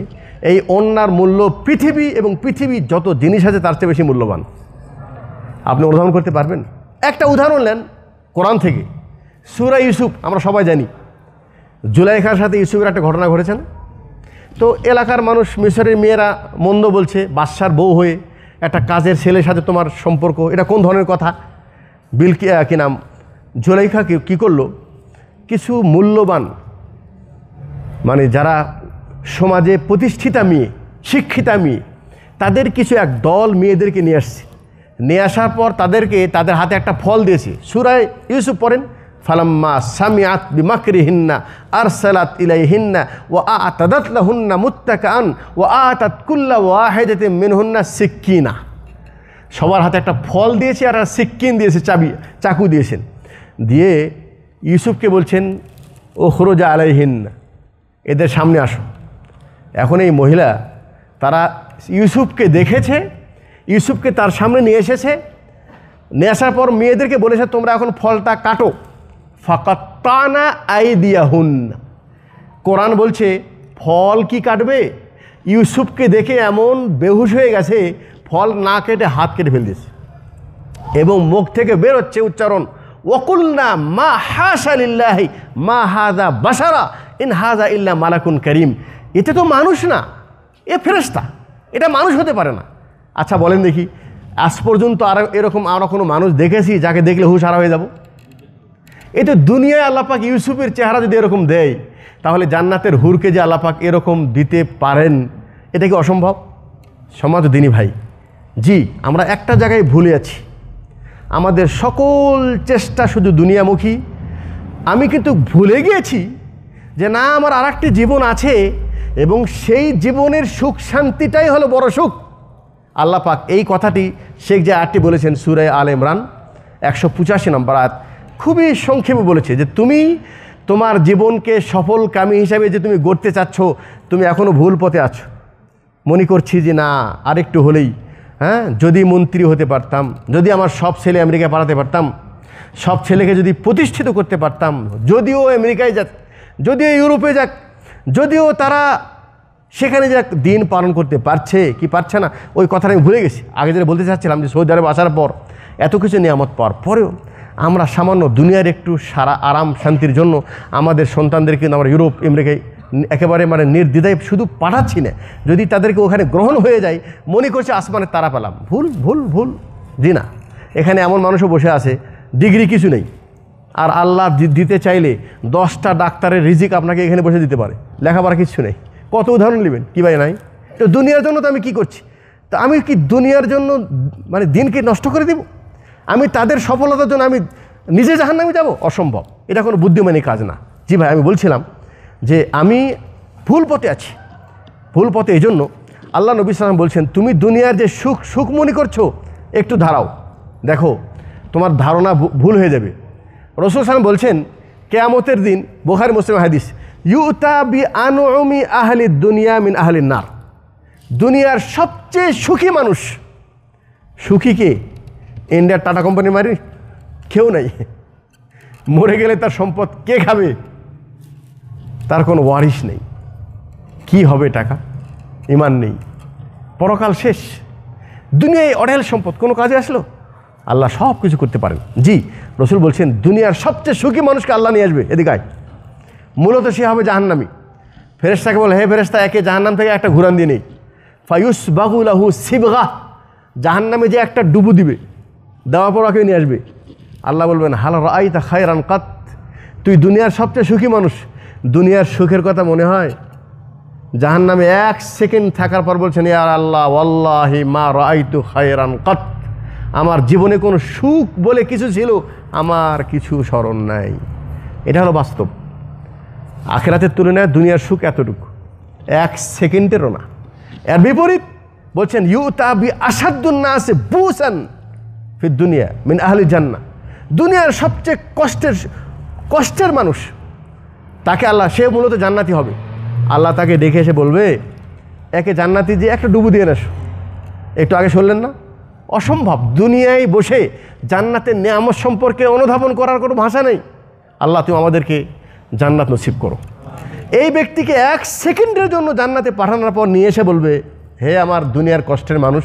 এই অন্যার মূল্য পৃথিবী এবং পৃথিবী যত জিনিস আছে তার চেয়ে বেশি মূল্যবান আপনি অনুধাবন করতে পারবেন একটা উদাহরণ নেন কোরআন থেকে সুরা ইউসুফ আমরা সবাই জানি জুলাইখার সাথে ইউসুফের একটা ঘটনা ঘটেছেন তো এলাকার মানুষ মিশরের মেয়েরা মন্দ বলছে বাদশার বউ হয়ে একটা কাজের ছেলের সাথে তোমার সম্পর্ক এটা কোন ধরনের কথা বিলকি কি নাম জুলাইখা কি করলো কিছু মূল্যবান মানে যারা সমাজে প্রতিষ্ঠিতা মেয়ে শিক্ষিতা মেয়ে তাদের কিছু এক দল মেয়েদেরকে নিয়ে আসছে নিয়ে আসার পর তাদেরকে তাদের হাতে একটা ফল দিয়েছে সুরায় ইউসুফ পড়েন ফালাম্মা সামিয়াত বিমাকরি হিন্না আর সালাত ইলাই হিন্না ও আতাদাতলা হুন্না মুত্তাকান ও আতাতকুল্লা ওয়াহেদাতে মিন হুন্না সিক্কিনা সবার হাতে একটা ফল দিয়েছে আর সিক্কিন দিয়েছে চাবি চাকু দিয়েছেন দিয়ে ইউসুফকে বলছেন ও খরোজা আলাইহিন্না এদের সামনে আসো এখন এই মহিলা তারা ইউসুফকে দেখেছে ইউসুফকে তার সামনে নিয়ে এসেছে নিয়ে আসার পর মেয়েদেরকে বলেছে তোমরা এখন ফলটা কাটো ফাকাত্তানা আইদিয়াহুন কোরআন বলছে ফল কি কাটবে ইউসুফকে দেখে এমন বেহুশ হয়ে গেছে ফল না কেটে হাত কেটে ফেল দিয়েছে এবং মুখ থেকে বেরোচ্ছে উচ্চারণ ওকুলনা মা হাসালিল্লাহি মা হাজা বাসারা ইন হাজা ইল্লা মালাকুন করিম এতে তো মানুষ না এ ফেরস্তা এটা মানুষ হতে পারে না আচ্ছা বলেন দেখি আজ পর্যন্ত আর এরকম আমরা কোনো মানুষ দেখেছি যাকে দেখলে হুশ হারা হয়ে যাবো এই তো দুনিয়ায় আল্লাপাক ইউসুফের চেহারা যদি এরকম দেয় তাহলে জান্নাতের হুরকে যে আল্লাপাক এরকম দিতে পারেন এটা কি অসম্ভব সমাজ দিনী ভাই জি আমরা একটা জায়গায় ভুলে আছি আমাদের সকল চেষ্টা শুধু দুনিয়ামুখী আমি কিন্তু ভুলে গিয়েছি যে না আমার আর জীবন আছে এবং সেই জীবনের সুখ শান্তিটাই হলো বড় সুখ আল্লাপাক এই কথাটি শেখ যে আটটি বলেছেন সুরে আল ইমরান একশো পঁচাশি নম্বর আয়াত খুবই সংক্ষেপে বলেছে যে তুমি তোমার জীবনকে সফল কামী হিসাবে যে তুমি গড়তে চাচ্ছ তুমি এখনও ভুল পথে আছো মনে করছি যে না আরেকটু হলেই হ্যাঁ যদি মন্ত্রী হতে পারতাম যদি আমার সব ছেলে আমেরিকায় পাঠাতে পারতাম সব ছেলেকে যদি প্রতিষ্ঠিত করতে পারতাম যদিও আমেরিকায় যাক যদিও ইউরোপে যাক যদিও তারা সেখানে যাক দিন পালন করতে পারছে কি পারছে না ওই কথাটা আমি ভুলে গেছি আগে যেটা বলতে চাচ্ছিলাম যে সৌদি আরব আসার পর এত কিছু নিয়ামত পাওয়ার পরেও আমরা সামান্য দুনিয়ার একটু সারা আরাম শান্তির জন্য আমাদের সন্তানদের কিন্তু আমরা ইউরোপ আমেরিকায় একেবারে মানে নির্দ্বিধায় শুধু পাঠাচ্ছি না যদি তাদেরকে ওখানে গ্রহণ হয়ে যায় মনে করছে আসমানের তারা পেলাম ভুল ভুল ভুল জি না এখানে এমন মানুষও বসে আছে ডিগ্রি কিছু নেই আর আল্লাহ দিতে চাইলে দশটা ডাক্তারের রিজিক আপনাকে এখানে বসে দিতে পারে লেখাপড়া কিছু নেই কত উদাহরণ নেবেন কী ভাই নাই তো দুনিয়ার জন্য তো আমি কি করছি তা আমি কি দুনিয়ার জন্য মানে দিনকে নষ্ট করে দেবো আমি তাদের সফলতার জন্য আমি নিজে জাহান্নামে নামে যাবো অসম্ভব এটা কোনো বুদ্ধিমানী কাজ না জি ভাই আমি বলছিলাম যে আমি ভুল পথে আছি ভুল পথে এই জন্য আল্লাহ নবী সালাম বলছেন তুমি দুনিয়ার যে সুখ সুখ মনে করছো একটু ধারাও দেখো তোমার ধারণা ভুল হয়ে যাবে রসুল সালাম বলছেন কেয়ামতের দিন বোহার মুসলিম হাদিস তা বি আনোমি আহলি দুনিয়া মিন আহলি নার দুনিয়ার সবচেয়ে সুখী মানুষ সুখী কে ইন্ডিয়ার টাটা কোম্পানি মারি কেউ নাই মরে গেলে তার সম্পদ কে খাবে তার কোনো ওয়ারিশ নেই কি হবে টাকা ইমান নেই পরকাল শেষ দুনিয়ায় অঢেল সম্পদ কোনো কাজে আসলো আল্লাহ সব কিছু করতে পারেন জি রসুল বলছেন দুনিয়ার সবচেয়ে সুখী মানুষকে আল্লাহ নিয়ে আসবে এদিকায় মূলত সে হবে জাহান্নামি ফেরেস্তাকে বলে হে ফেরেস্তা একে জাহান্নাম থেকে একটা ঘুরান দিয়ে নেই ফায়ুস লাহু শিবগাহ জাহান্নামে যে একটা ডুবু দিবে দেওয়া পর কেউ নিয়ে আসবে আল্লাহ বলবেন হাল রাই তা রান কাত তুই দুনিয়ার সবচেয়ে সুখী মানুষ দুনিয়ার সুখের কথা মনে হয় জাহান নামে এক সেকেন্ড থাকার পর বলছেন ইয়ার আল্লাহ আল্লাহি মা রাই তু খায়রান কাত আমার জীবনে কোনো সুখ বলে কিছু ছিল আমার কিছু স্মরণ নাই এটা হলো বাস্তব আখেরাতের তুলনায় দুনিয়ার সুখ এতটুকু এক সেকেন্ডেরও না এর বিপরীত বলছেন ইউ তা বি তাবি না আছে বুসান ফির দুনিয়া মিন আহলি জান্না দুনিয়ার সবচেয়ে কষ্টের কষ্টের মানুষ তাকে আল্লাহ সে মূলত জান্নাতি হবে আল্লাহ তাকে ডেকে এসে বলবে একে জান্নাতি যে একটা ডুবু দিয়ে নেস একটু আগে শুনলেন না অসম্ভব দুনিয়ায় বসে জান্নাতের নিয়ামত সম্পর্কে অনুধাবন করার কোনো ভাষা নেই আল্লাহ তুমি আমাদেরকে জান্নাত নসিব করো এই ব্যক্তিকে এক সেকেন্ডের জন্য জান্নাতে পাঠানোর পর নিয়ে এসে বলবে হে আমার দুনিয়ার কষ্টের মানুষ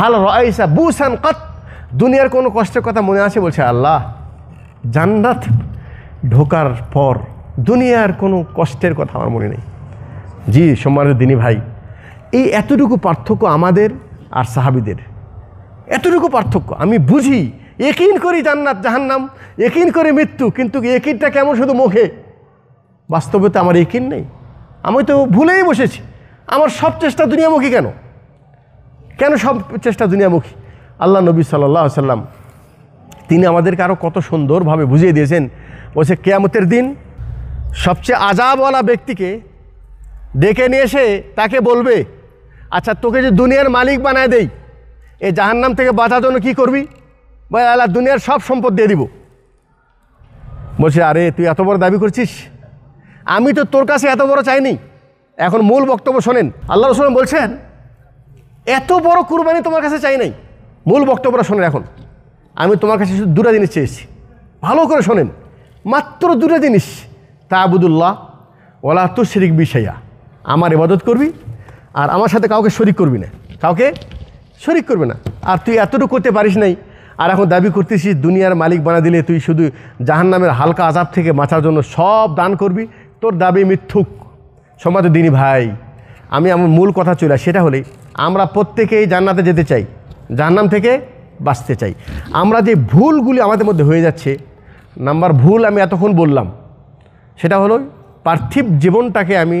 হাল রয়েসা বুসান কত দুনিয়ার কোনো কষ্টের কথা মনে আছে বলছে আল্লাহ জান্নাত ঢোকার পর দুনিয়ার কোনো কষ্টের কথা আমার মনে নেই জি সম্মানের দিনী ভাই এই এতটুকু পার্থক্য আমাদের আর সাহাবিদের এতটুকু পার্থক্য আমি বুঝি একিন করি জান্নাত জাহান্নাম একিন করে মৃত্যু কিন্তু একিনটা কেমন শুধু মুখে বাস্তবে তো আমার একিন নেই আমি তো ভুলেই বসেছি আমার সব চেষ্টা দুনিয়ামুখী কেন কেন সব চেষ্টা দুনিয়ামুখী আল্লাহ নবী সাল্লাহ সাল্লাম তিনি আমাদেরকে আরও কত সুন্দরভাবে বুঝিয়ে দিয়েছেন বলছে কেয়ামতের দিন সবচেয়ে আজাবওয়ালা ব্যক্তিকে ডেকে নিয়ে এসে তাকে বলবে আচ্ছা তোকে যে দুনিয়ার মালিক বানায় দেই এ জাহান্নাম থেকে বাঁচার জন্য কী করবি বলে আল্লাহ দুনিয়ার সব সম্পদ দিয়ে দিব বলছে আরে তুই এত বড় দাবি করছিস আমি তো তোর কাছে এত বড় চাইনি এখন মূল বক্তব্য শোনেন আল্লাহ রসুল বলছেন এত বড় কুরবানি তোমার কাছে চাই নাই মূল বক্তব্যটা শোনেন এখন আমি তোমার কাছে শুধু দুটা জিনিস চেয়েছি ভালো করে শোনেন মাত্র দুটা জিনিস তা আবুদুল্লাহ ওলা তু শিরিক বিষয়া আমার ইবাদত করবি আর আমার সাথে কাউকে শরিক করবি না কাউকে শরিক করবে না আর তুই এতটুকু করতে পারিস নাই আর এখন দাবি করতেছিস দুনিয়ার মালিক বানা দিলে তুই শুধু জাহান্নামের হালকা আজাব থেকে বাঁচার জন্য সব দান করবি তোর দাবি মিথ্যুক সমাজ দিনী ভাই আমি আমার মূল কথা চলে সেটা হলে আমরা প্রত্যেকেই জান্নাতে যেতে চাই যার নাম থেকে বাঁচতে চাই আমরা যে ভুলগুলি আমাদের মধ্যে হয়ে যাচ্ছে নাম্বার ভুল আমি এতক্ষণ বললাম সেটা হলো পার্থিব জীবনটাকে আমি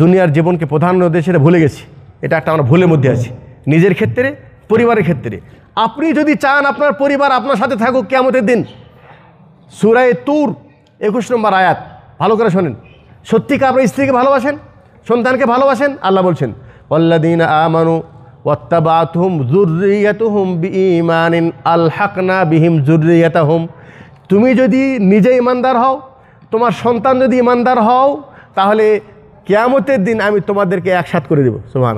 দুনিয়ার জীবনকে প্রধান্য দিয়ে সেটা ভুলে গেছি এটা একটা আমরা ভুলের মধ্যে আছে নিজের ক্ষেত্রে পরিবারের ক্ষেত্রে আপনি যদি চান আপনার পরিবার আপনার সাথে থাকুক কেমতের দিন সুরায় তুর একুশ নম্বর আয়াত ভালো করে শোনেন সত্যিকার আপনার স্ত্রীকে ভালোবাসেন সন্তানকে ভালোবাসেন আল্লাহ বলছেন অল্লাদিন আমানু ওত্তাবাতহুম জুরিয়াতহুম বি ইমানিন আলহাকনা বিহিম জুরিয়াতাহুম তুমি যদি নিজে ইমানদার হও তোমার সন্তান যদি ইমানদার হও তাহলে কেয়ামতের দিন আমি তোমাদেরকে একসাথ করে দেবো সুবাহ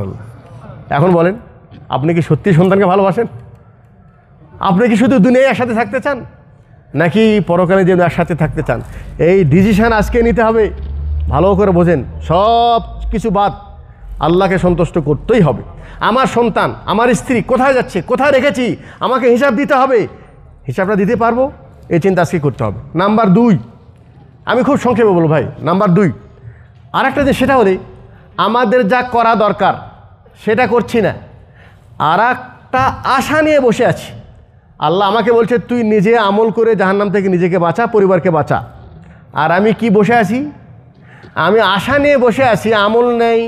এখন বলেন আপনি কি সত্যি সন্তানকে ভালোবাসেন আপনি কি শুধু দুনিয়ায় একসাথে থাকতে চান নাকি পরকালে যে একসাথে থাকতে চান এই ডিসিশান আজকে নিতে হবে ভালো করে বোঝেন সব কিছু বাদ আল্লাহকে সন্তুষ্ট করতেই হবে আমার সন্তান আমার স্ত্রী কোথায় যাচ্ছে কোথায় রেখেছি আমাকে হিসাব দিতে হবে হিসাবটা দিতে পারবো এই চিন্তা আজকে করতে হবে নাম্বার দুই আমি খুব সংক্ষেপে বলবো ভাই নাম্বার দুই আর একটা যে সেটা হলে আমাদের যা করা দরকার সেটা করছি না আর একটা আশা নিয়ে বসে আছি আল্লাহ আমাকে বলছে তুই নিজে আমল করে জাহান্নাম থেকে নিজেকে বাঁচা পরিবারকে বাঁচা আর আমি কি বসে আছি আমি আশা নিয়ে বসে আছি আমল নেই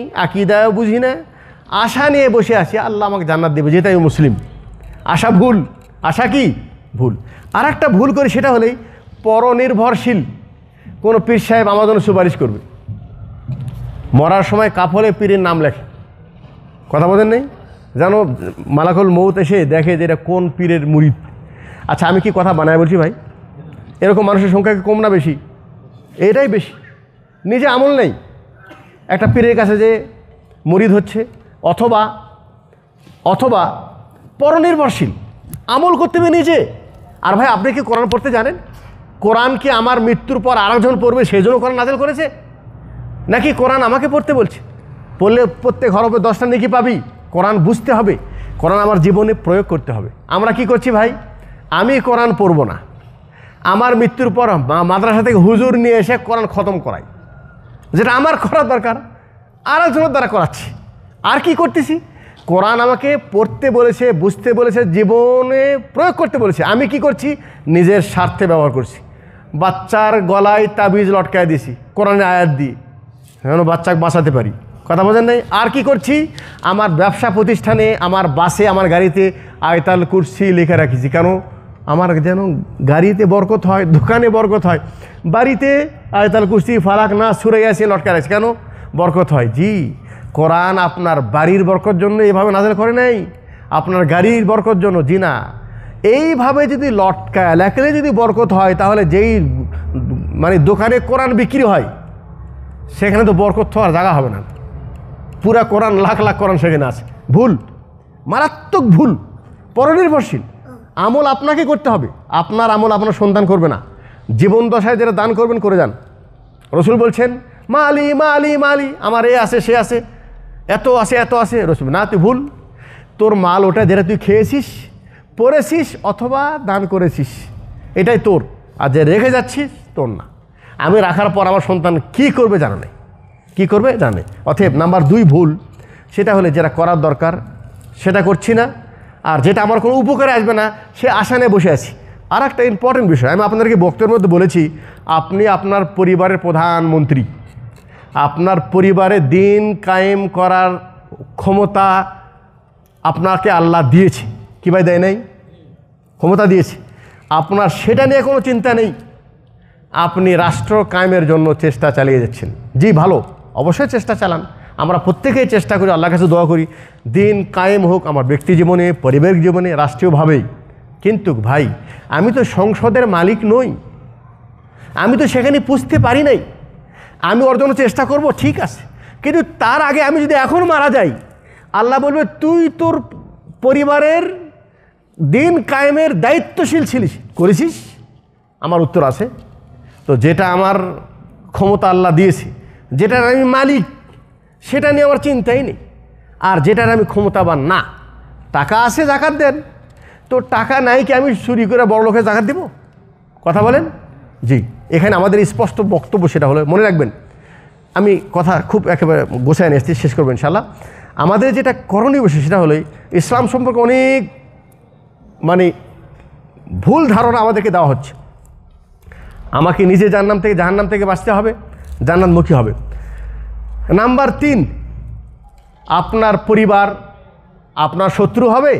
দেয় বুঝি না আশা নিয়ে বসে আছি আল্লাহ আমাকে জান্নাত দেবে যেহেতু আমি মুসলিম আশা ভুল আশা কি ভুল আর একটা ভুল করি সেটা হলেই পরনির্ভরশীল কোনো পীর সাহেব আমার জন্য সুপারিশ করবে মরার সময় কাফলে পীরের নাম লেখে কথা বলেন নেই জানো মালাকল মৌত এসে দেখে যে এটা কোন পীরের মুরিদ আচ্ছা আমি কি কথা বানায় বলছি ভাই এরকম মানুষের সংখ্যা কম না বেশি এটাই বেশি নিজে আমল নেই একটা পীরের কাছে যে মরিদ হচ্ছে অথবা অথবা পরনির্ভরশীল আমল করতে হবে নিজে আর ভাই আপনি কি কোরআন পড়তে জানেন কোরআন কি আমার মৃত্যুর পর আরেকজন পড়বে সেই জন্য কোরআন নাজেল করেছে নাকি কোরআন আমাকে পড়তে বলছে পড়লে প্রত্যেক হরফে দশটা নেকি পাবি কোরআন বুঝতে হবে কোরআন আমার জীবনে প্রয়োগ করতে হবে আমরা কি করছি ভাই আমি কোরআন পড়ব না আমার মৃত্যুর পর মাদ্রাসা থেকে হুজুর নিয়ে এসে কোরআন খতম করাই যেটা আমার করার দরকার আরেকজনের দ্বারা করাচ্ছি আর কি করতেছি কোরআন আমাকে পড়তে বলেছে বুঝতে বলেছে জীবনে প্রয়োগ করতে বলেছে আমি কি করছি নিজের স্বার্থে ব্যবহার করছি বাচ্চার গলায় তাবিজ লটকায় দিছি কোরআনে আয়াত দিই যেন বাচ্চাকে বাঁচাতে পারি কথা বোঝেন নাই আর কি করছি আমার ব্যবসা প্রতিষ্ঠানে আমার বাসে আমার গাড়িতে আয়তাল কুরসি লিখে রাখিছি কেন আমার যেন গাড়িতে বরকত হয় দোকানে বরকত হয় বাড়িতে আয়তাল কুরসি ফারাক না সুরে আসে লটকা রাখছি কেন বরকত হয় জি কোরআন আপনার বাড়ির বরকর জন্য এইভাবে নাজেল করে নেই আপনার গাড়ির বরকর জন্য জিনা এইভাবে যদি লটকায় লেখলে যদি বরকত হয় তাহলে যেই মানে দোকানে কোরআন বিক্রি হয় সেখানে তো বরকত হওয়ার জায়গা হবে না পুরা কোরআন লাখ লাখ কোরআন সেখানে আছে ভুল মারাত্মক ভুল পরনির্ভরশীল আমল আপনাকে করতে হবে আপনার আমল আপনার সন্তান করবে না জীবন দশায় যারা দান করবেন করে যান রসুল বলছেন মালি মালি মালি আমার এ আছে সে আছে এত আছে এত আছে রসুল না তুই ভুল তোর মাল ওটা যেটা তুই খেয়েছিস পরেছিস অথবা দান করেছিস এটাই তোর আর যে রেখে যাচ্ছিস তোর না আমি রাখার পর আমার সন্তান কি করবে জানা নেই কী করবে জানে অতএব নাম্বার দুই ভুল সেটা হলে যেটা করার দরকার সেটা করছি না আর যেটা আমার কোনো উপকারে আসবে না সে আশা নিয়ে বসে আছি আর একটা ইম্পর্টেন্ট বিষয় আমি আপনাদেরকে বক্তের মধ্যে বলেছি আপনি আপনার পরিবারের প্রধানমন্ত্রী আপনার পরিবারে দিন কায়েম করার ক্ষমতা আপনাকে আল্লাহ দিয়েছে কি ভাই দেয় নাই ক্ষমতা দিয়েছে আপনার সেটা নিয়ে কোনো চিন্তা নেই আপনি রাষ্ট্র কায়েমের জন্য চেষ্টা চালিয়ে যাচ্ছেন জি ভালো অবশ্যই চেষ্টা চালান আমরা প্রত্যেকেই চেষ্টা করি আল্লাহর কাছে দোয়া করি দিন কায়েম হোক আমার ব্যক্তি জীবনে পারিবারিক জীবনে রাষ্ট্রীয়ভাবেই কিন্তু ভাই আমি তো সংসদের মালিক নই আমি তো সেখানে পুষতে পারি নাই আমি অর্জনের চেষ্টা করব ঠিক আছে কিন্তু তার আগে আমি যদি এখন মারা যাই আল্লাহ বলবে তুই তোর পরিবারের দিন কায়েমের দায়িত্বশীল ছিলিস করেছিস আমার উত্তর আছে তো যেটা আমার ক্ষমতা আল্লাহ দিয়েছে যেটার আমি মালিক সেটা নিয়ে আমার চিন্তাই নেই আর যেটার আমি ক্ষমতাবান না টাকা আছে জাকাত দেন তো টাকা নাই কি আমি চুরি করে বড় লোকের জাকাত দেব কথা বলেন জি এখানে আমাদের স্পষ্ট বক্তব্য সেটা হলো মনে রাখবেন আমি কথা খুব একেবারে গোছায় নিয়ে এসেছি শেষ করবেন ইনশাল্লাহ আমাদের যেটা করণীয় বিষয় সেটা হলো ইসলাম সম্পর্কে অনেক মানে ভুল ধারণা আমাদেরকে দেওয়া হচ্ছে আমাকে নিজে জাহান্নাম থেকে জাহান্নাম থেকে বাঁচতে হবে জান্নাতমুখী হবে নাম্বার তিন আপনার পরিবার আপনার শত্রু হবে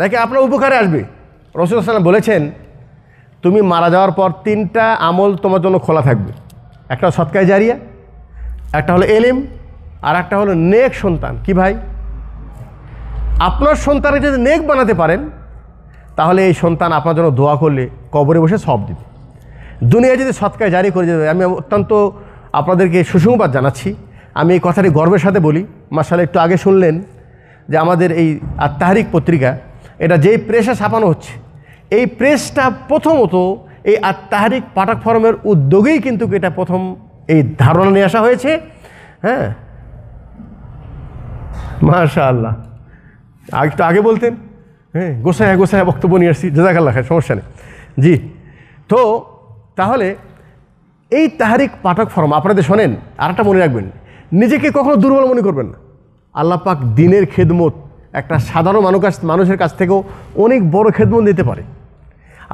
নাকি আপনার উপকারে আসবে রসুল সাল্লাম বলেছেন তুমি মারা যাওয়ার পর তিনটা আমল তোমার জন্য খোলা থাকবে একটা সৎকায় জারিয়া একটা হলো এলিম আর একটা হলো নেক সন্তান কি ভাই আপনার সন্তানকে যদি নেক বানাতে পারেন তাহলে এই সন্তান আপনার জন্য দোয়া করলে কবরে বসে সব দিবে দুনিয়ায় যদি সৎকায় জারি করে যেতে আমি অত্যন্ত আপনাদেরকে সুসংবাদ জানাচ্ছি আমি এই কথাটি গর্বের সাথে বলি মার্শাল একটু আগে শুনলেন যে আমাদের এই আত্মাহারিক পত্রিকা এটা যেই প্রেসে ছাপানো হচ্ছে এই প্রেসটা প্রথমত এই আত্মাহারিক পাঠক ফরমের উদ্যোগেই কিন্তু এটা প্রথম এই ধারণা নিয়ে আসা হয়েছে হ্যাঁ মাশা আল্লাহ আগে তো আগে বলতেন হ্যাঁ গোসাই গোসাই বক্তব্য নিয়ে আসছি জাজাকাল্লা সমস্যা নেই জি তো তাহলে এই তাহারিক পাঠক ফরম আপনাদের শোনেন আর একটা মনে রাখবেন নিজেকে কখনো দুর্বল মনে করবেন না আল্লাহ পাক দিনের খেদমত একটা সাধারণ মানুষ মানুষের কাছ থেকেও অনেক বড় খেদমত নিতে পারে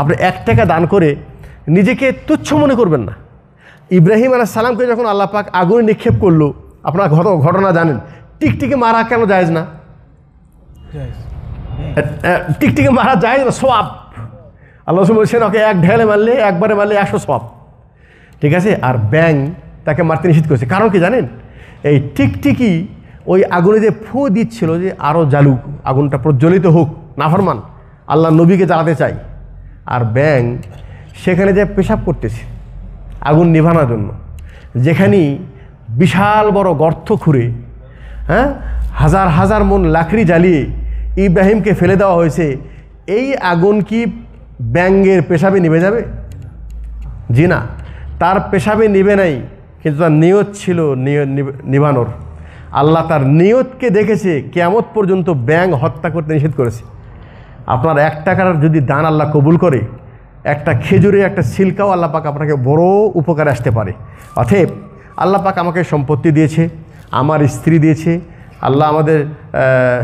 আপনি এক টাকা দান করে নিজেকে তুচ্ছ মনে করবেন না ইব্রাহিম আলাহ সালামকে যখন আল্লাহ পাক আগুনে নিক্ষেপ করলো আপনার ঘটনা জানেন টিকটিকে মারা কেন যায়জ না টিকটিকে মারা যায় না সব আল্লাহ বলছেন ওকে এক ঢেলে মারলে একবারে মারলে একশো সব ঠিক আছে আর ব্যাং তাকে মারতে নিষেধ করেছে কারণ কি জানেন এই টিকটিকি ওই আগুনে যে ফু দিচ্ছিল যে আরও জ্বালুক আগুনটা প্রজ্বলিত হোক নাফরমান আল্লাহ নবীকে জ্বালাতে চাই আর ব্যাং সেখানে যে পেশাব করতেছে আগুন নিভানোর জন্য যেখানেই বিশাল বড় গর্ত খুঁড়ে হ্যাঁ হাজার হাজার মন লাকড়ি জ্বালিয়ে ইব্রাহিমকে ফেলে দেওয়া হয়েছে এই আগুন কি ব্যাঙ্গের পেশাবে নিভে যাবে জি না তার পেশাবে নিবে নাই কিন্তু তার নিয়ত ছিল নিভানোর আল্লাহ তার নিয়তকে দেখেছে কেমত পর্যন্ত ব্যাং হত্যা করতে নিষেধ করেছে আপনার এক টাকার যদি দান আল্লাহ কবুল করে একটা খেজুরে একটা সিল্কাও আল্লাহ পাক আপনাকে বড় উপকারে আসতে পারে অথেব আল্লাহ পাক আমাকে সম্পত্তি দিয়েছে আমার স্ত্রী দিয়েছে আল্লাহ আমাদের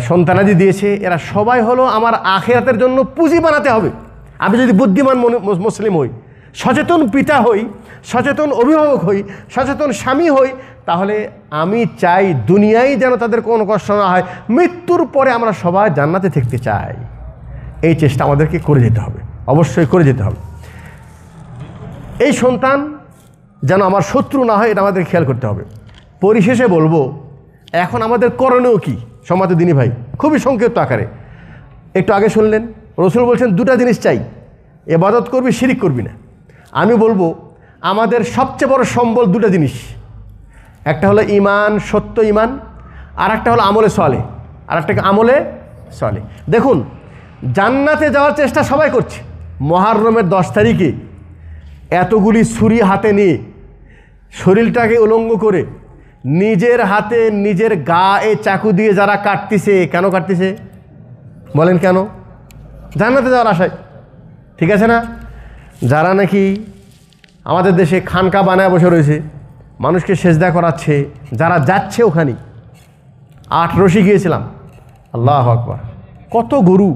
সন্তানাদি দিয়েছে এরা সবাই হলো আমার আখেরাতের জন্য পুঁজি বানাতে হবে আমি যদি বুদ্ধিমান মুসলিম হই সচেতন পিতা হই সচেতন অভিভাবক হই সচেতন স্বামী হই তাহলে আমি চাই দুনিয়ায় যেন তাদের কোনো কষ্ট না হয় মৃত্যুর পরে আমরা সবাই জান্নাতে থাকতে চাই এই চেষ্টা আমাদেরকে করে যেতে হবে অবশ্যই করে যেতে হবে এই সন্তান যেন আমার শত্রু না হয় এটা আমাদের খেয়াল করতে হবে পরিশেষে বলবো এখন আমাদের করণীয় কি সমাজ দিনী ভাই খুবই সংক্ষিপ্ত আকারে একটু আগে শুনলেন রসুল বলছেন দুটা জিনিস চাই এবাদত করবি শিরিক করবি না আমি বলবো আমাদের সবচেয়ে বড় সম্বল দুটা জিনিস একটা হলো ইমান সত্য ইমান আর একটা হলো আমলে সলে আর একটা আমলে সলে দেখুন জান্নাতে যাওয়ার চেষ্টা সবাই করছে মহারমের দশ তারিখে এতগুলি ছুরি হাতে নিয়ে শরীরটাকে উলঙ্গ করে নিজের হাতে নিজের গা এ চাকু দিয়ে যারা কাটতিছে কেন কাটতিছে বলেন কেন জান্নাতে যাওয়ার আশায় ঠিক আছে না যারা নাকি আমাদের দেশে খানকা বানায় বসে রয়েছে মানুষকে সেজদা করাচ্ছে যারা যাচ্ছে ওখানে আট রশি গিয়েছিলাম আল্লাহ আকবর কত গরু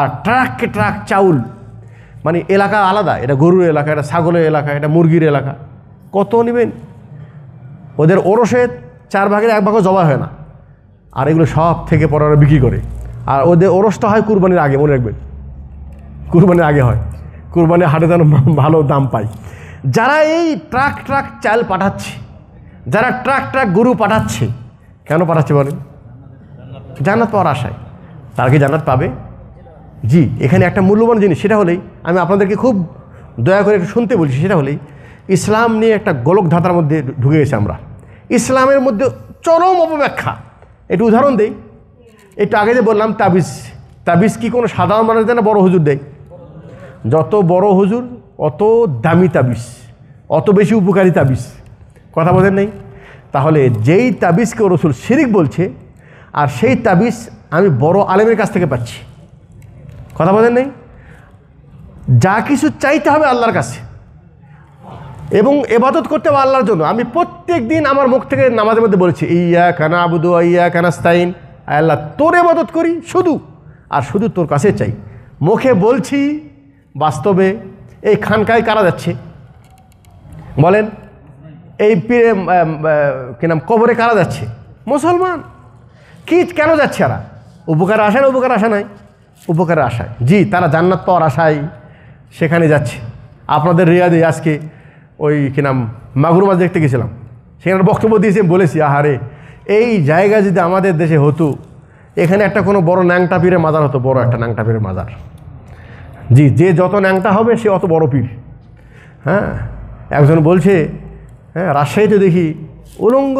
আর ট্রাক ট্রাক চাউল মানে এলাকা আলাদা এটা গরুর এলাকা এটা ছাগলের এলাকা এটা মুরগির এলাকা কত নেবেন ওদের ওরসে চার ভাগের এক ভাগও জমা হয় না আর এগুলো সব থেকে পরে ওরা বিক্রি করে আর ওদের ওরসটা হয় কুরবানির আগে মনে রাখবেন কুরবানির আগে হয় কুরবানির হাটে যেন ভালো দাম পাই যারা এই ট্রাক ট্রাক চাল পাঠাচ্ছে যারা ট্রাক ট্রাক গরু পাঠাচ্ছে কেন পাঠাচ্ছে বলেন জান্নাত পাওয়ার আশায় তারা কি জান্নাত পাবে জি এখানে একটা মূল্যবান জিনিস সেটা হলেই আমি আপনাদেরকে খুব দয়া করে একটু শুনতে বলছি সেটা হলেই ইসলাম নিয়ে একটা গোলক ধাতার মধ্যে ঢুকে গেছি আমরা ইসলামের মধ্যে চরম অপব্যাখ্যা একটু উদাহরণ দেই একটু আগে যে বললাম তাবিজ তাবিজ কি কোনো সাধারণ মানুষ দেয় না বড় হুজুর দেয় যত বড় হুজুর অত দামি তাবিজ অত বেশি উপকারী তাবিজ কথা বলেন নেই তাহলে যেই তাবিজকে রসুল শিরিক বলছে আর সেই তাবিজ আমি বড় আলেমের কাছ থেকে পাচ্ছি কথা বলেন নেই যা কিছু চাইতে হবে আল্লাহর কাছে এবং এবাদত করতে হবে আল্লাহর জন্য আমি প্রত্যেক দিন আমার মুখ থেকে নামাজের মধ্যে বলেছি ইয়া কানা আবুদু ইয়া কানাস্তাইন আল্লাহ তোর এবাদত করি শুধু আর শুধু তোর কাছে চাই মুখে বলছি বাস্তবে এই খানকায় কারা যাচ্ছে বলেন এই পীরে কি নাম কবরে কারা যাচ্ছে মুসলমান কি কেন যাচ্ছে এরা উপকার আসে না উপকার আসে নাই উপকারের আশায় জি তারা জান্নাত পাওয়ার আশায় সেখানে যাচ্ছে আপনাদের রিয়াদে আজকে ওই কি নাম মাগুর মাছ দেখতে গেছিলাম সেখানে বক্তব্য দিয়েছি বলেছি আহারে এই জায়গা যদি আমাদের দেশে হতো এখানে একটা কোনো বড় ন্যাংটা পীরের মাজার হতো বড় একটা ন্যাংটা পীরের মাজার জি যে যত ন্যাংটা হবে সে অত বড় পীর হ্যাঁ একজন বলছে হ্যাঁ রাজশাহীতে দেখি উলঙ্গ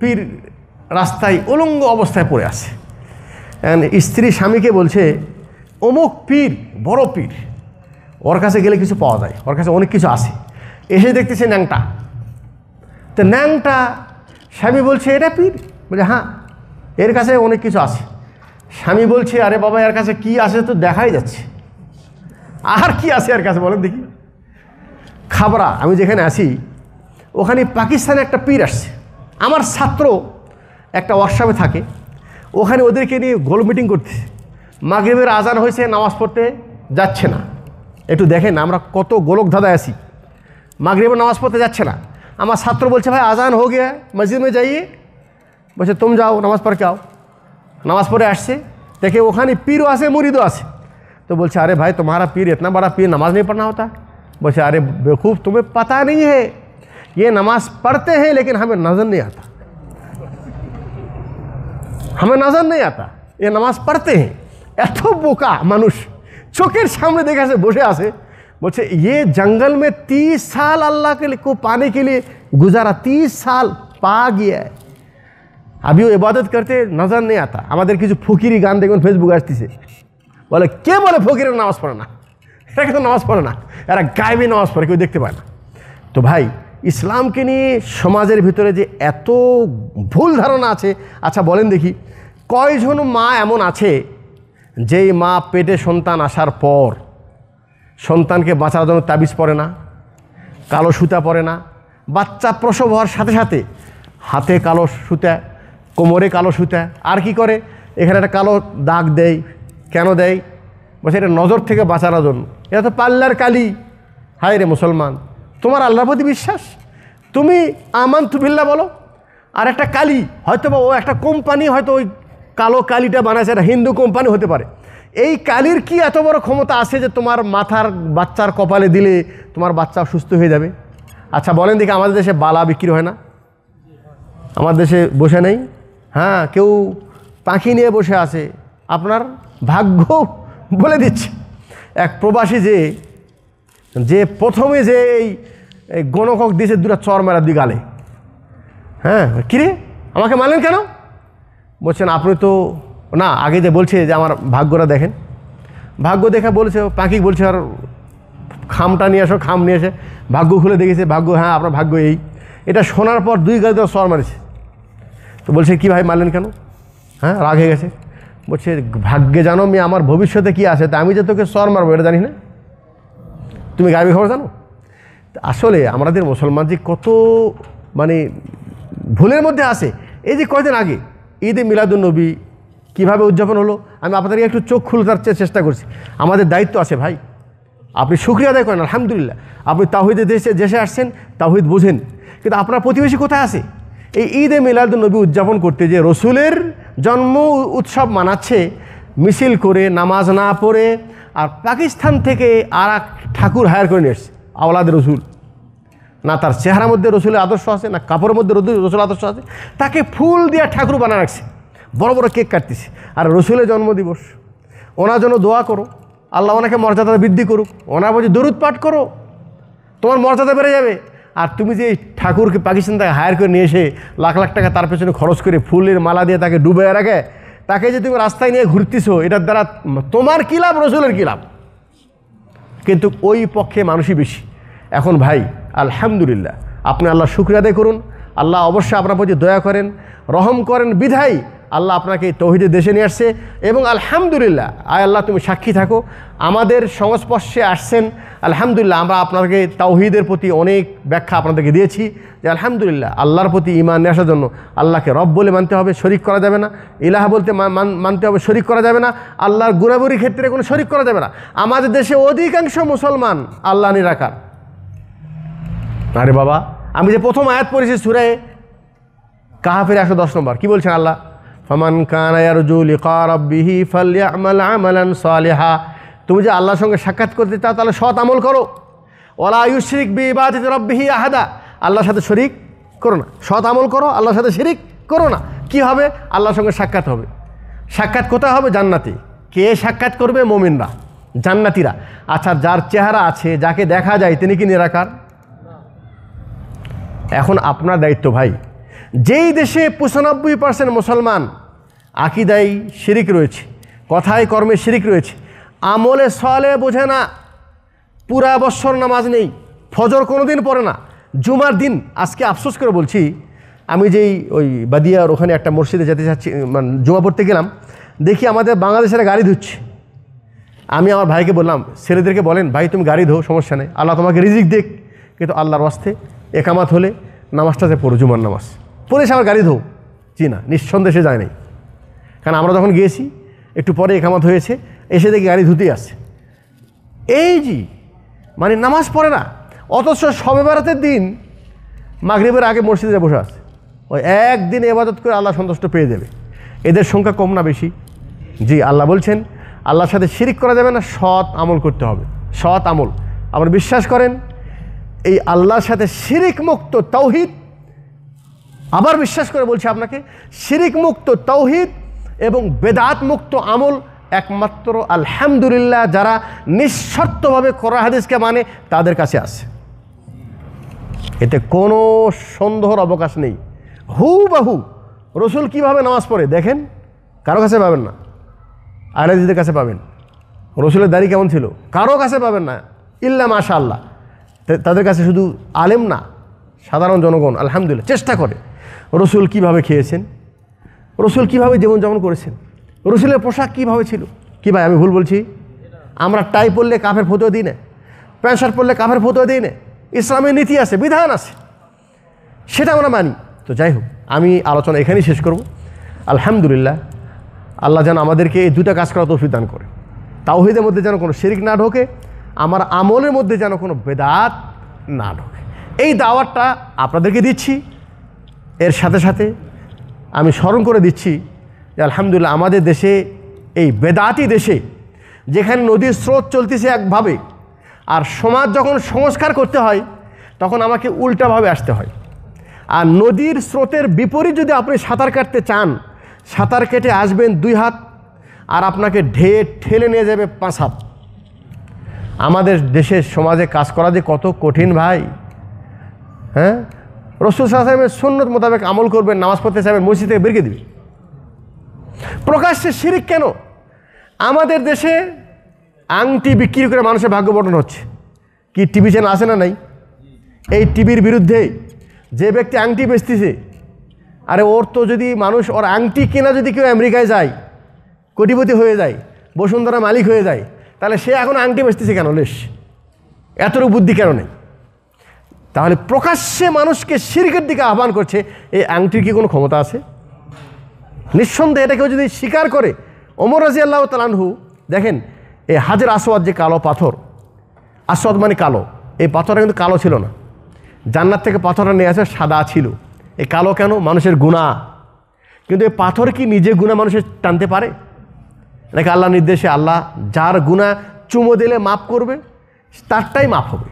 পীর রাস্তায় উলঙ্গ অবস্থায় পড়ে আছে স্ত্রী স্বামীকে বলছে অমুক পীর বড় পীর ওর কাছে গেলে কিছু পাওয়া যায় ওর কাছে অনেক কিছু আছে এসে দেখতেছে ন্যাংটা তো ন্যাংটা স্বামী বলছে এটা পীর বলে হ্যাঁ এর কাছে অনেক কিছু আছে স্বামী বলছে আরে বাবা এর কাছে কি আছে তো দেখাই যাচ্ছে আর কি আছে এর কাছে বলেন দেখি খাবরা আমি যেখানে আছি ওখানে পাকিস্তানে একটা পীর আসছে আমার ছাত্র একটা ওয়ার্কশপে থাকে ওখানে ওদেরকে নিয়ে গোল মিটিং করতে মাগরিবের আযান হইছে নামাজ পড়তে যাচ্ছে না একটু দেখেন আমরা কত গোলকধায়া আছি মাগরিবে নামাজ পড়তে যাচ্ছে না আমার ছাত্র বলছে ভাই আযান হয়ে গেছে মসজিদ में जाइए बच्चे तुम जाओ নামাজ পড়ে आओ নামাজ পড়ে আসছে দেখে ওখানে পীরও আছে মুরিদও আছে তো বলছে আরে ভাই तुम्हारा पीर इतना बड़ा पीर নামাজ नहीं पढ़ना होता बच्चे अरे बेखूब तुम्हें पता नहीं है ये নামাজ पढ़ते हैं लेकिन हमें नजर नहीं आता আমার নজর নেই আতা এ নামাজ পড়তে हैं এত বোকা মানুষ চোখের সামনে দেখে আছে বসে আছে বলছে ये জঙ্গল মে তিস সাল अल्लाह के को पाने के लिए गुजारा तीस साल पा আমিও এবাদত করতে নজর নেই আতা আমাদের কিছু ফকিরি গান দেখুন ফেসবুক আসতেছে বলে কে বলে ফকিরের নামাজ পড়ে না এরা কিন্তু নামাজ পড়ে না এরা গায়েবে নামাজ পড়ে কেউ দেখতে পায় না তো ভাই ইসলামকে নিয়ে সমাজের ভিতরে যে এত ভুল ধারণা আছে আচ্ছা বলেন দেখি কয়জন মা এমন আছে যেই মা পেটে সন্তান আসার পর সন্তানকে বাঁচার জন্য তাবিজ পরে না কালো সুতা পরে না বাচ্চা প্রসব হওয়ার সাথে সাথে হাতে কালো সুতা কোমরে কালো সুতা আর কি করে এখানে একটা কালো দাগ দেয় কেন দেয় বলছে এটা নজর থেকে বাঁচার জন্য এটা তো পাল্লার কালি হায় রে মুসলমান তোমার আল্লাহর প্রতি বিশ্বাস তুমি আমান তুবিল্লা বলো আর একটা কালি হয়তো বা ও একটা কোম্পানি হয়তো ওই কালো কালিটা বানাইছে একটা হিন্দু কোম্পানি হতে পারে এই কালির কি এত বড় ক্ষমতা আছে যে তোমার মাথার বাচ্চার কপালে দিলে তোমার বাচ্চা সুস্থ হয়ে যাবে আচ্ছা বলেন দেখি আমাদের দেশে বালা বিক্রি হয় না আমার দেশে বসে নেই হ্যাঁ কেউ পাখি নিয়ে বসে আছে আপনার ভাগ্য বলে দিচ্ছে এক প্রবাসী যে যে প্রথমে যে এই গণকক দিয়েছে দুটা চর মারা দুই গালে হ্যাঁ কিরে আমাকে মানলেন কেন বলছেন আপনি তো না আগে যে বলছে যে আমার ভাগ্যটা দেখেন ভাগ্য দেখা বলছে পাখি বলছে আর খামটা নিয়ে আসো খাম নিয়ে এসে ভাগ্য খুলে দেখেছে ভাগ্য হ্যাঁ আপনার ভাগ্য এই এটা শোনার পর দুই গাড়িতে সর মারেছে তো বলছে কী ভাই মারলেন কেন হ্যাঁ রাগ হয়ে গেছে বলছে ভাগ্যে জানো মেয়ে আমার ভবিষ্যতে কি আছে তা আমি যে তোকে সর মারবো এটা জানি না তুমি গায়েবের খবর জানো আসলে আমাদের মুসলমান যে কত মানে ভুলের মধ্যে আসে এই যে কয়দিন আগে ঈদে মিলাদুলনবী কীভাবে উদযাপন হলো আমি আপনাদেরকে একটু চোখ খুলতার চেষ্টা করছি আমাদের দায়িত্ব আছে ভাই আপনি সুক্রিয় আদায় করেন আলহামদুলিল্লাহ আপনি তাহিদের দেশে দেশে আসছেন তাহিদ বোঝেন কিন্তু আপনার প্রতিবেশী কোথায় আছে এই ঈদে মিলাদুলনবী উদযাপন করতে যে রসুলের জন্ম উৎসব মানাচ্ছে মিছিল করে নামাজ না পড়ে আর পাকিস্তান থেকে আর ঠাকুর হায়ার করে নিয়ে আওলাদের রসুল না তার চেহারার মধ্যে রসুলের আদর্শ আছে না কাপড়ের মধ্যে রসুল আদর্শ আছে তাকে ফুল দিয়ে ঠাকুর বানা রাখছে বড় বড় কেক কাটতেছে আর রসুলের জন্মদিবস ওনার জন্য দোয়া করো আল্লাহ ওনাকে মর্যাদা বৃদ্ধি করুক ওনার বলছে দরুদ পাঠ করো তোমার মর্যাদা বেড়ে যাবে আর তুমি যে ঠাকুরকে পাকিস্তান থেকে হায়ার করে নিয়ে এসে লাখ লাখ টাকা তার পেছনে খরচ করে ফুলের মালা দিয়ে তাকে ডুবে রাখে তাকে যে তুমি রাস্তায় নিয়ে ঘুরতেছো এটার দ্বারা তোমার কী লাভ রসুলের কী লাভ কিন্তু ওই পক্ষে মানুষই বেশি এখন ভাই আলহামদুলিল্লাহ আপনি আল্লাহ শুক্রিয়া আদায় করুন আল্লাহ অবশ্যই আপনার প্রতি দয়া করেন রহম করেন বিধায় আল্লাহ আপনাকে তৌহিদে দেশে নিয়ে আসছে এবং আলহামদুলিল্লাহ আয় আল্লাহ তুমি সাক্ষী থাকো আমাদের সংস্পর্শে আসছেন আলহামদুলিল্লাহ আমরা আপনাকে তাওহিদের প্রতি অনেক ব্যাখ্যা আপনাদেরকে দিয়েছি যে আলহামদুলিল্লাহ আল্লাহর প্রতি ইমান নিয়ে আসার জন্য আল্লাহকে রব বলে মানতে হবে শরিক করা যাবে না ইলাহ বলতে মানতে হবে শরিক করা যাবে না আল্লাহর গুণাবুরির ক্ষেত্রে কোনো শরিক করা যাবে না আমাদের দেশে অধিকাংশ মুসলমান আল্লাহ নিরাকার আরে বাবা আমি যে প্রথম আয়াত পড়েছি সুরায় কাহাফের একশো দশ নম্বর কী বলছেন আল্লাহ ফমান কানায়ারজু লিকা রব্বিহি ফালিয়ামাল আমালান সালিহা তুমি যে আল্লাহর সঙ্গে সাক্ষাৎ করতে চাও তাহলে সৎ আমল করো ওলা আয়ুশরিক বি ইবাদিত রব্বিহি আহাদা আল্লাহর সাথে শরিক করো না সৎ আমল করো আল্লাহর সাথে শিরিক করো না কী হবে আল্লাহর সঙ্গে সাক্ষাৎ হবে সাক্ষাৎ কোথায় হবে জান্নাতি কে সাক্ষাৎ করবে মোমিনরা জান্নাতিরা আচ্ছা যার চেহারা আছে যাকে দেখা যায় তিনি কি নিরাকার এখন আপনার দায়িত্ব ভাই যেই দেশে পঁচানব্বই পার্সেন্ট মুসলমান আকিদাই শিরিক রয়েছে কথায় কর্মে শিরিক রয়েছে আমলে সলে বোঝে না পুরা বৎসর নামাজ নেই ফজর কোনো দিন পড়ে না জুমার দিন আজকে আফসোস করে বলছি আমি যেই ওই বাদিয়ার ওখানে একটা মসজিদে যেতে চাচ্ছি মানে জুমা পড়তে গেলাম দেখি আমাদের বাংলাদেশের গাড়ি ধুচ্ছে আমি আমার ভাইকে বললাম ছেলেদেরকে বলেন ভাই তুমি গাড়ি ধো সমস্যা নেই আল্লাহ তোমাকে রিজিক দেখ কিন্তু আল্লাহর ওয়াস্তে একামাত হলে নামাজটাতে পড়ো জুমার নামাজ পুলিশ আমার গাড়ি ধো জি না যায় নাই কারণ আমরা যখন গিয়েছি একটু পরে একামত হয়েছে এসে দেখি গাড়ি ধুতেই আসছে এই জি মানে নামাজ পড়ে না অথচ সবে বেড়াতের দিন মাগরীবের আগে মসজিদে বসে আছে ওই একদিন এবাদত করে আল্লাহ সন্তুষ্ট পেয়ে যাবে এদের সংখ্যা কম না বেশি জি আল্লাহ বলছেন আল্লাহর সাথে শিরিক করা যাবে না সৎ আমল করতে হবে সৎ আমল আমরা বিশ্বাস করেন এই আল্লাহর সাথে শিরিক মুক্ত তৌহিদ আবার বিশ্বাস করে বলছি আপনাকে শিরিক মুক্ত তৌহিদ এবং বেদাত মুক্ত আমল একমাত্র আলহামদুলিল্লাহ যারা নিঃশর্তভাবে কোরআ হাদিসকে মানে তাদের কাছে আছে এতে কোনো সন্দেহর অবকাশ নেই হু বাহু রসুল কিভাবে নামাজ পড়ে দেখেন কারো কাছে পাবেন না আয়রাজিদের কাছে পাবেন রসুলের দাড়ি কেমন ছিল কারো কাছে পাবেন না ইল্লা মাশা আল্লাহ তাদের কাছে শুধু আলেম না সাধারণ জনগণ আলহামদুলিল্লাহ চেষ্টা করে রসুল কিভাবে খেয়েছেন রসুল কীভাবে জীবনযাপন করেছেন রসুলের পোশাক কীভাবে ছিল কী ভাই আমি ভুল বলছি আমরা টাই পরলে কাফের ফতোয়া দিই না প্যান্ট শার্ট পরলে কাফের ফতোয়া দিই না ইসলামের নীতি আছে বিধান আছে সেটা আমরা মানি তো যাই হোক আমি আলোচনা এখানেই শেষ করব আলহামদুলিল্লাহ আল্লাহ যেন আমাদেরকে এই দুটা কাজ করা তৌফিক দান করে তাওহিদের মধ্যে যেন কোনো শিরিক না ঢোকে আমার আমলের মধ্যে যেন কোনো বেদাত না ঢোকে এই দাওয়ারটা আপনাদেরকে দিচ্ছি এর সাথে সাথে আমি স্মরণ করে দিচ্ছি যে আলহামদুলিল্লাহ আমাদের দেশে এই বেদাতি দেশে যেখানে নদীর স্রোত চলতেছে একভাবে আর সমাজ যখন সংস্কার করতে হয় তখন আমাকে উল্টাভাবে আসতে হয় আর নদীর স্রোতের বিপরীত যদি আপনি সাঁতার কাটতে চান সাঁতার কেটে আসবেন দুই হাত আর আপনাকে ঢে ঠেলে নিয়ে যাবে পাঁচ হাত আমাদের দেশের সমাজে কাজ করা যে কত কঠিন ভাই হ্যাঁ রসুল সাহেবের সুন্নত মোতাবেক আমল করবেন নামাজ পড়তে চাইবেন মসজিদ থেকে বেরিয়ে দিবে প্রকাশ্যে শিরিক কেন আমাদের দেশে আংটি বিক্রি করে মানুষের ভাগ্য বর্ণন হচ্ছে কি টিভি চ্যানেল আসে না নাই এই টিভির বিরুদ্ধে যে ব্যক্তি আংটি বেচতেছে আরে ওর তো যদি মানুষ ওর আংটি কেনা যদি কেউ আমেরিকায় যায় কোটিপতি হয়ে যায় বসুন্ধরা মালিক হয়ে যায় তাহলে সে এখন আংটি বেচতেছে কেন লেশ এতটুকু বুদ্ধি কেন নেই তাহলে প্রকাশ্যে মানুষকে শিরকের দিকে আহ্বান করছে এই আংটির কি কোনো ক্ষমতা আছে নিঃসন্দেহে এটা কেউ যদি স্বীকার করে ওমর রাজি আল্লাহ তালানহু দেখেন এই হাজের আসোয়াদ যে কালো পাথর আসোয়াদ মানে কালো এই পাথরটা কিন্তু কালো ছিল না জান্নার থেকে পাথরটা নিয়ে আসে সাদা ছিল এ কালো কেন মানুষের গুণা কিন্তু এই পাথর কি নিজে গুণা মানুষের টানতে পারে নাকি আল্লাহ নির্দেশে আল্লাহ যার গুণা চুমো দিলে মাপ করবে তারটাই মাপ হবে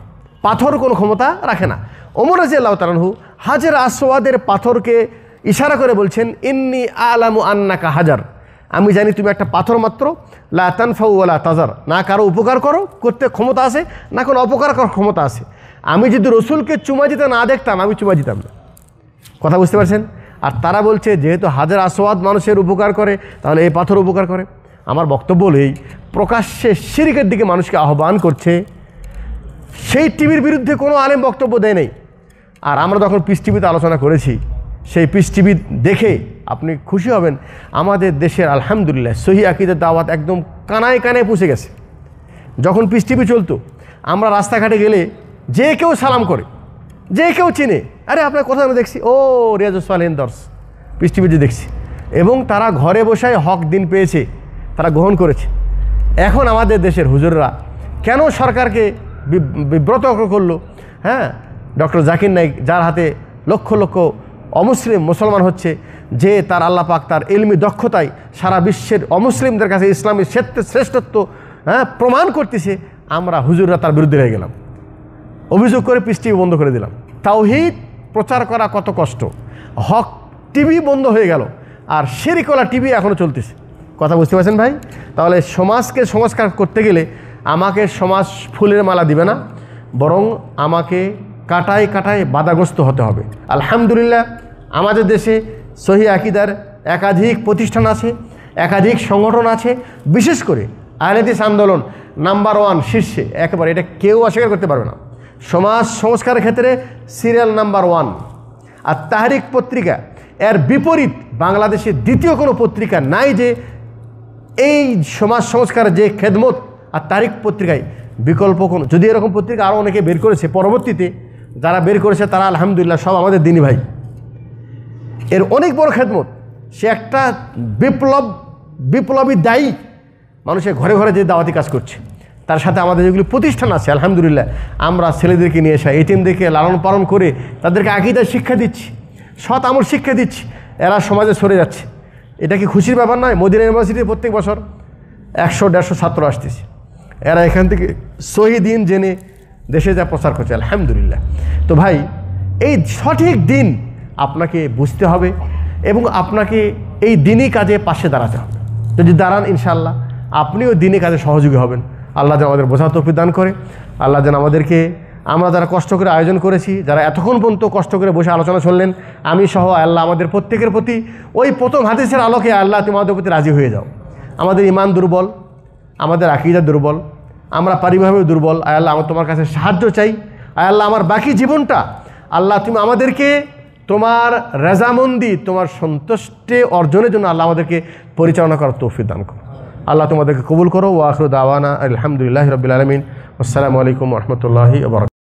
পাথর কোনো ক্ষমতা রাখে না ওমর রাজি আল্লাহ তালহু হাজার আসোয়াদের পাথরকে ইশারা করে বলছেন ইন্নি আলামু আন্নাকা হাজার আমি জানি তুমি একটা পাথর মাত্র লা তানফাউলা তাজার না কারো উপকার করো করতে ক্ষমতা আছে না কোনো অপকার করার ক্ষমতা আছে আমি যদি রসুলকে চুমা দিতে না দেখতাম আমি চুমা দিতাম না কথা বুঝতে পারছেন আর তারা বলছে যেহেতু হাজার আসোয়াদ মানুষের উপকার করে তাহলে এই পাথর উপকার করে আমার বক্তব্য হলেই প্রকাশ্যে শিরিকের দিকে মানুষকে আহ্বান করছে সেই টিভির বিরুদ্ধে কোনো আলেম বক্তব্য দেয় নেই আর আমরা যখন পিস টিভিতে আলোচনা করেছি সেই পিস টিভি দেখে আপনি খুশি হবেন আমাদের দেশের আলহামদুলিল্লাহ সহি আকিদের দাওয়াত একদম কানায় কানায় পুষে গেছে যখন পিস টিভি চলতো আমরা রাস্তাঘাটে গেলে যে কেউ সালাম করে যে কেউ চিনে আরে আপনার কথা আমি দেখছি ও রিয়াজুসালেন হিন্দর্স পিস টিভিতে দেখছি এবং তারা ঘরে বসায় হক দিন পেয়েছে তারা গ্রহণ করেছে এখন আমাদের দেশের হুজুররা কেন সরকারকে বিব্রত করলো হ্যাঁ ডক্টর জাকির নাইক যার হাতে লক্ষ লক্ষ অমুসলিম মুসলমান হচ্ছে যে তার আল্লাহ পাক তার এলমি দক্ষতায় সারা বিশ্বের অমুসলিমদের কাছে ইসলামের শ্রেষ্ঠত্ব হ্যাঁ প্রমাণ করতেছে আমরা হুজুররা তার বিরুদ্ধে হয়ে গেলাম অভিযোগ করে পিস টিভি বন্ধ করে দিলাম তাওহিদ প্রচার করা কত কষ্ট হক টিভি বন্ধ হয়ে গেল আর সেরিকলা টিভি এখনও চলতেছে কথা বুঝতে পারছেন ভাই তাহলে সমাজকে সংস্কার করতে গেলে আমাকে সমাজ ফুলের মালা দিবে না বরং আমাকে কাটায় কাটায় বাধাগ্রস্ত হতে হবে আলহামদুলিল্লাহ আমাদের দেশে সহি আকিদার একাধিক প্রতিষ্ঠান আছে একাধিক সংগঠন আছে বিশেষ করে আহলেদিস আন্দোলন নাম্বার ওয়ান শীর্ষে একেবারে এটা কেউ অস্বীকার করতে পারবে না সমাজ সংস্কারের ক্ষেত্রে সিরিয়াল নাম্বার ওয়ান আর তাহারিক পত্রিকা এর বিপরীত বাংলাদেশে দ্বিতীয় কোনো পত্রিকা নাই যে এই সমাজ সংস্কারের যে খেদমত আর তারিখ পত্রিকায় বিকল্প কোনো যদি এরকম পত্রিকা আরও অনেকে বের করেছে পরবর্তীতে যারা বের করেছে তারা আলহামদুলিল্লাহ সব আমাদের দিনী ভাই এর অনেক বড় খেদমত সে একটা বিপ্লব বিপ্লবী দায়ী মানুষের ঘরে ঘরে যে দাওয়াতি কাজ করছে তার সাথে আমাদের যেগুলি প্রতিষ্ঠান আছে আলহামদুলিল্লাহ আমরা ছেলেদেরকে নিয়ে এসে দেখে লালন পালন করে তাদেরকে আকিদার শিক্ষা দিচ্ছি সৎ আমল শিক্ষা দিচ্ছি এরা সমাজে সরে যাচ্ছে এটা কি খুশির ব্যাপার নয় মদিনা ইউনিভার্সিটি প্রত্যেক বছর একশো দেড়শো ছাত্র আসতেছে এরা এখান থেকে সহি দিন জেনে দেশে যা প্রচার করছে আলহামদুলিল্লাহ তো ভাই এই সঠিক দিন আপনাকে বুঝতে হবে এবং আপনাকে এই দিনই কাজে পাশে দাঁড়াতে হবে যদি দাঁড়ান ইনশাল্লাহ আপনিও দিনে কাজে সহযোগী হবেন আল্লাহ যেন আমাদের বোঝা তফি দান করে আল্লাহ যেন আমাদেরকে আমরা যারা কষ্ট করে আয়োজন করেছি যারা এতক্ষণ পর্যন্ত কষ্ট করে বসে আলোচনা শুনলেন আমি সহ আল্লাহ আমাদের প্রত্যেকের প্রতি ওই প্রথম হাদিসের আলোকে আল্লাহ তোমাদের প্রতি রাজি হয়ে যাও আমাদের ইমান দুর্বল আমাদের আকিদা দুর্বল আমরা পারিভাবে দুর্বল আয়াল্লাহ আমার তোমার কাছে সাহায্য চাই আয়াল্লাহ আমার বাকি জীবনটা আল্লাহ তুমি আমাদেরকে তোমার রেজামন্দি তোমার সন্তুষ্টে অর্জনের জন্য আল্লাহ আমাদেরকে পরিচালনা করার তৌফিক দান করো আল্লাহ তোমাদেরকে কবুল করো ওয়াখরু দাওয়ানা আলহামদুলিল্লাহ রবিল আলমিন আসসালামু আলাইকুম রহমতুল্লাহি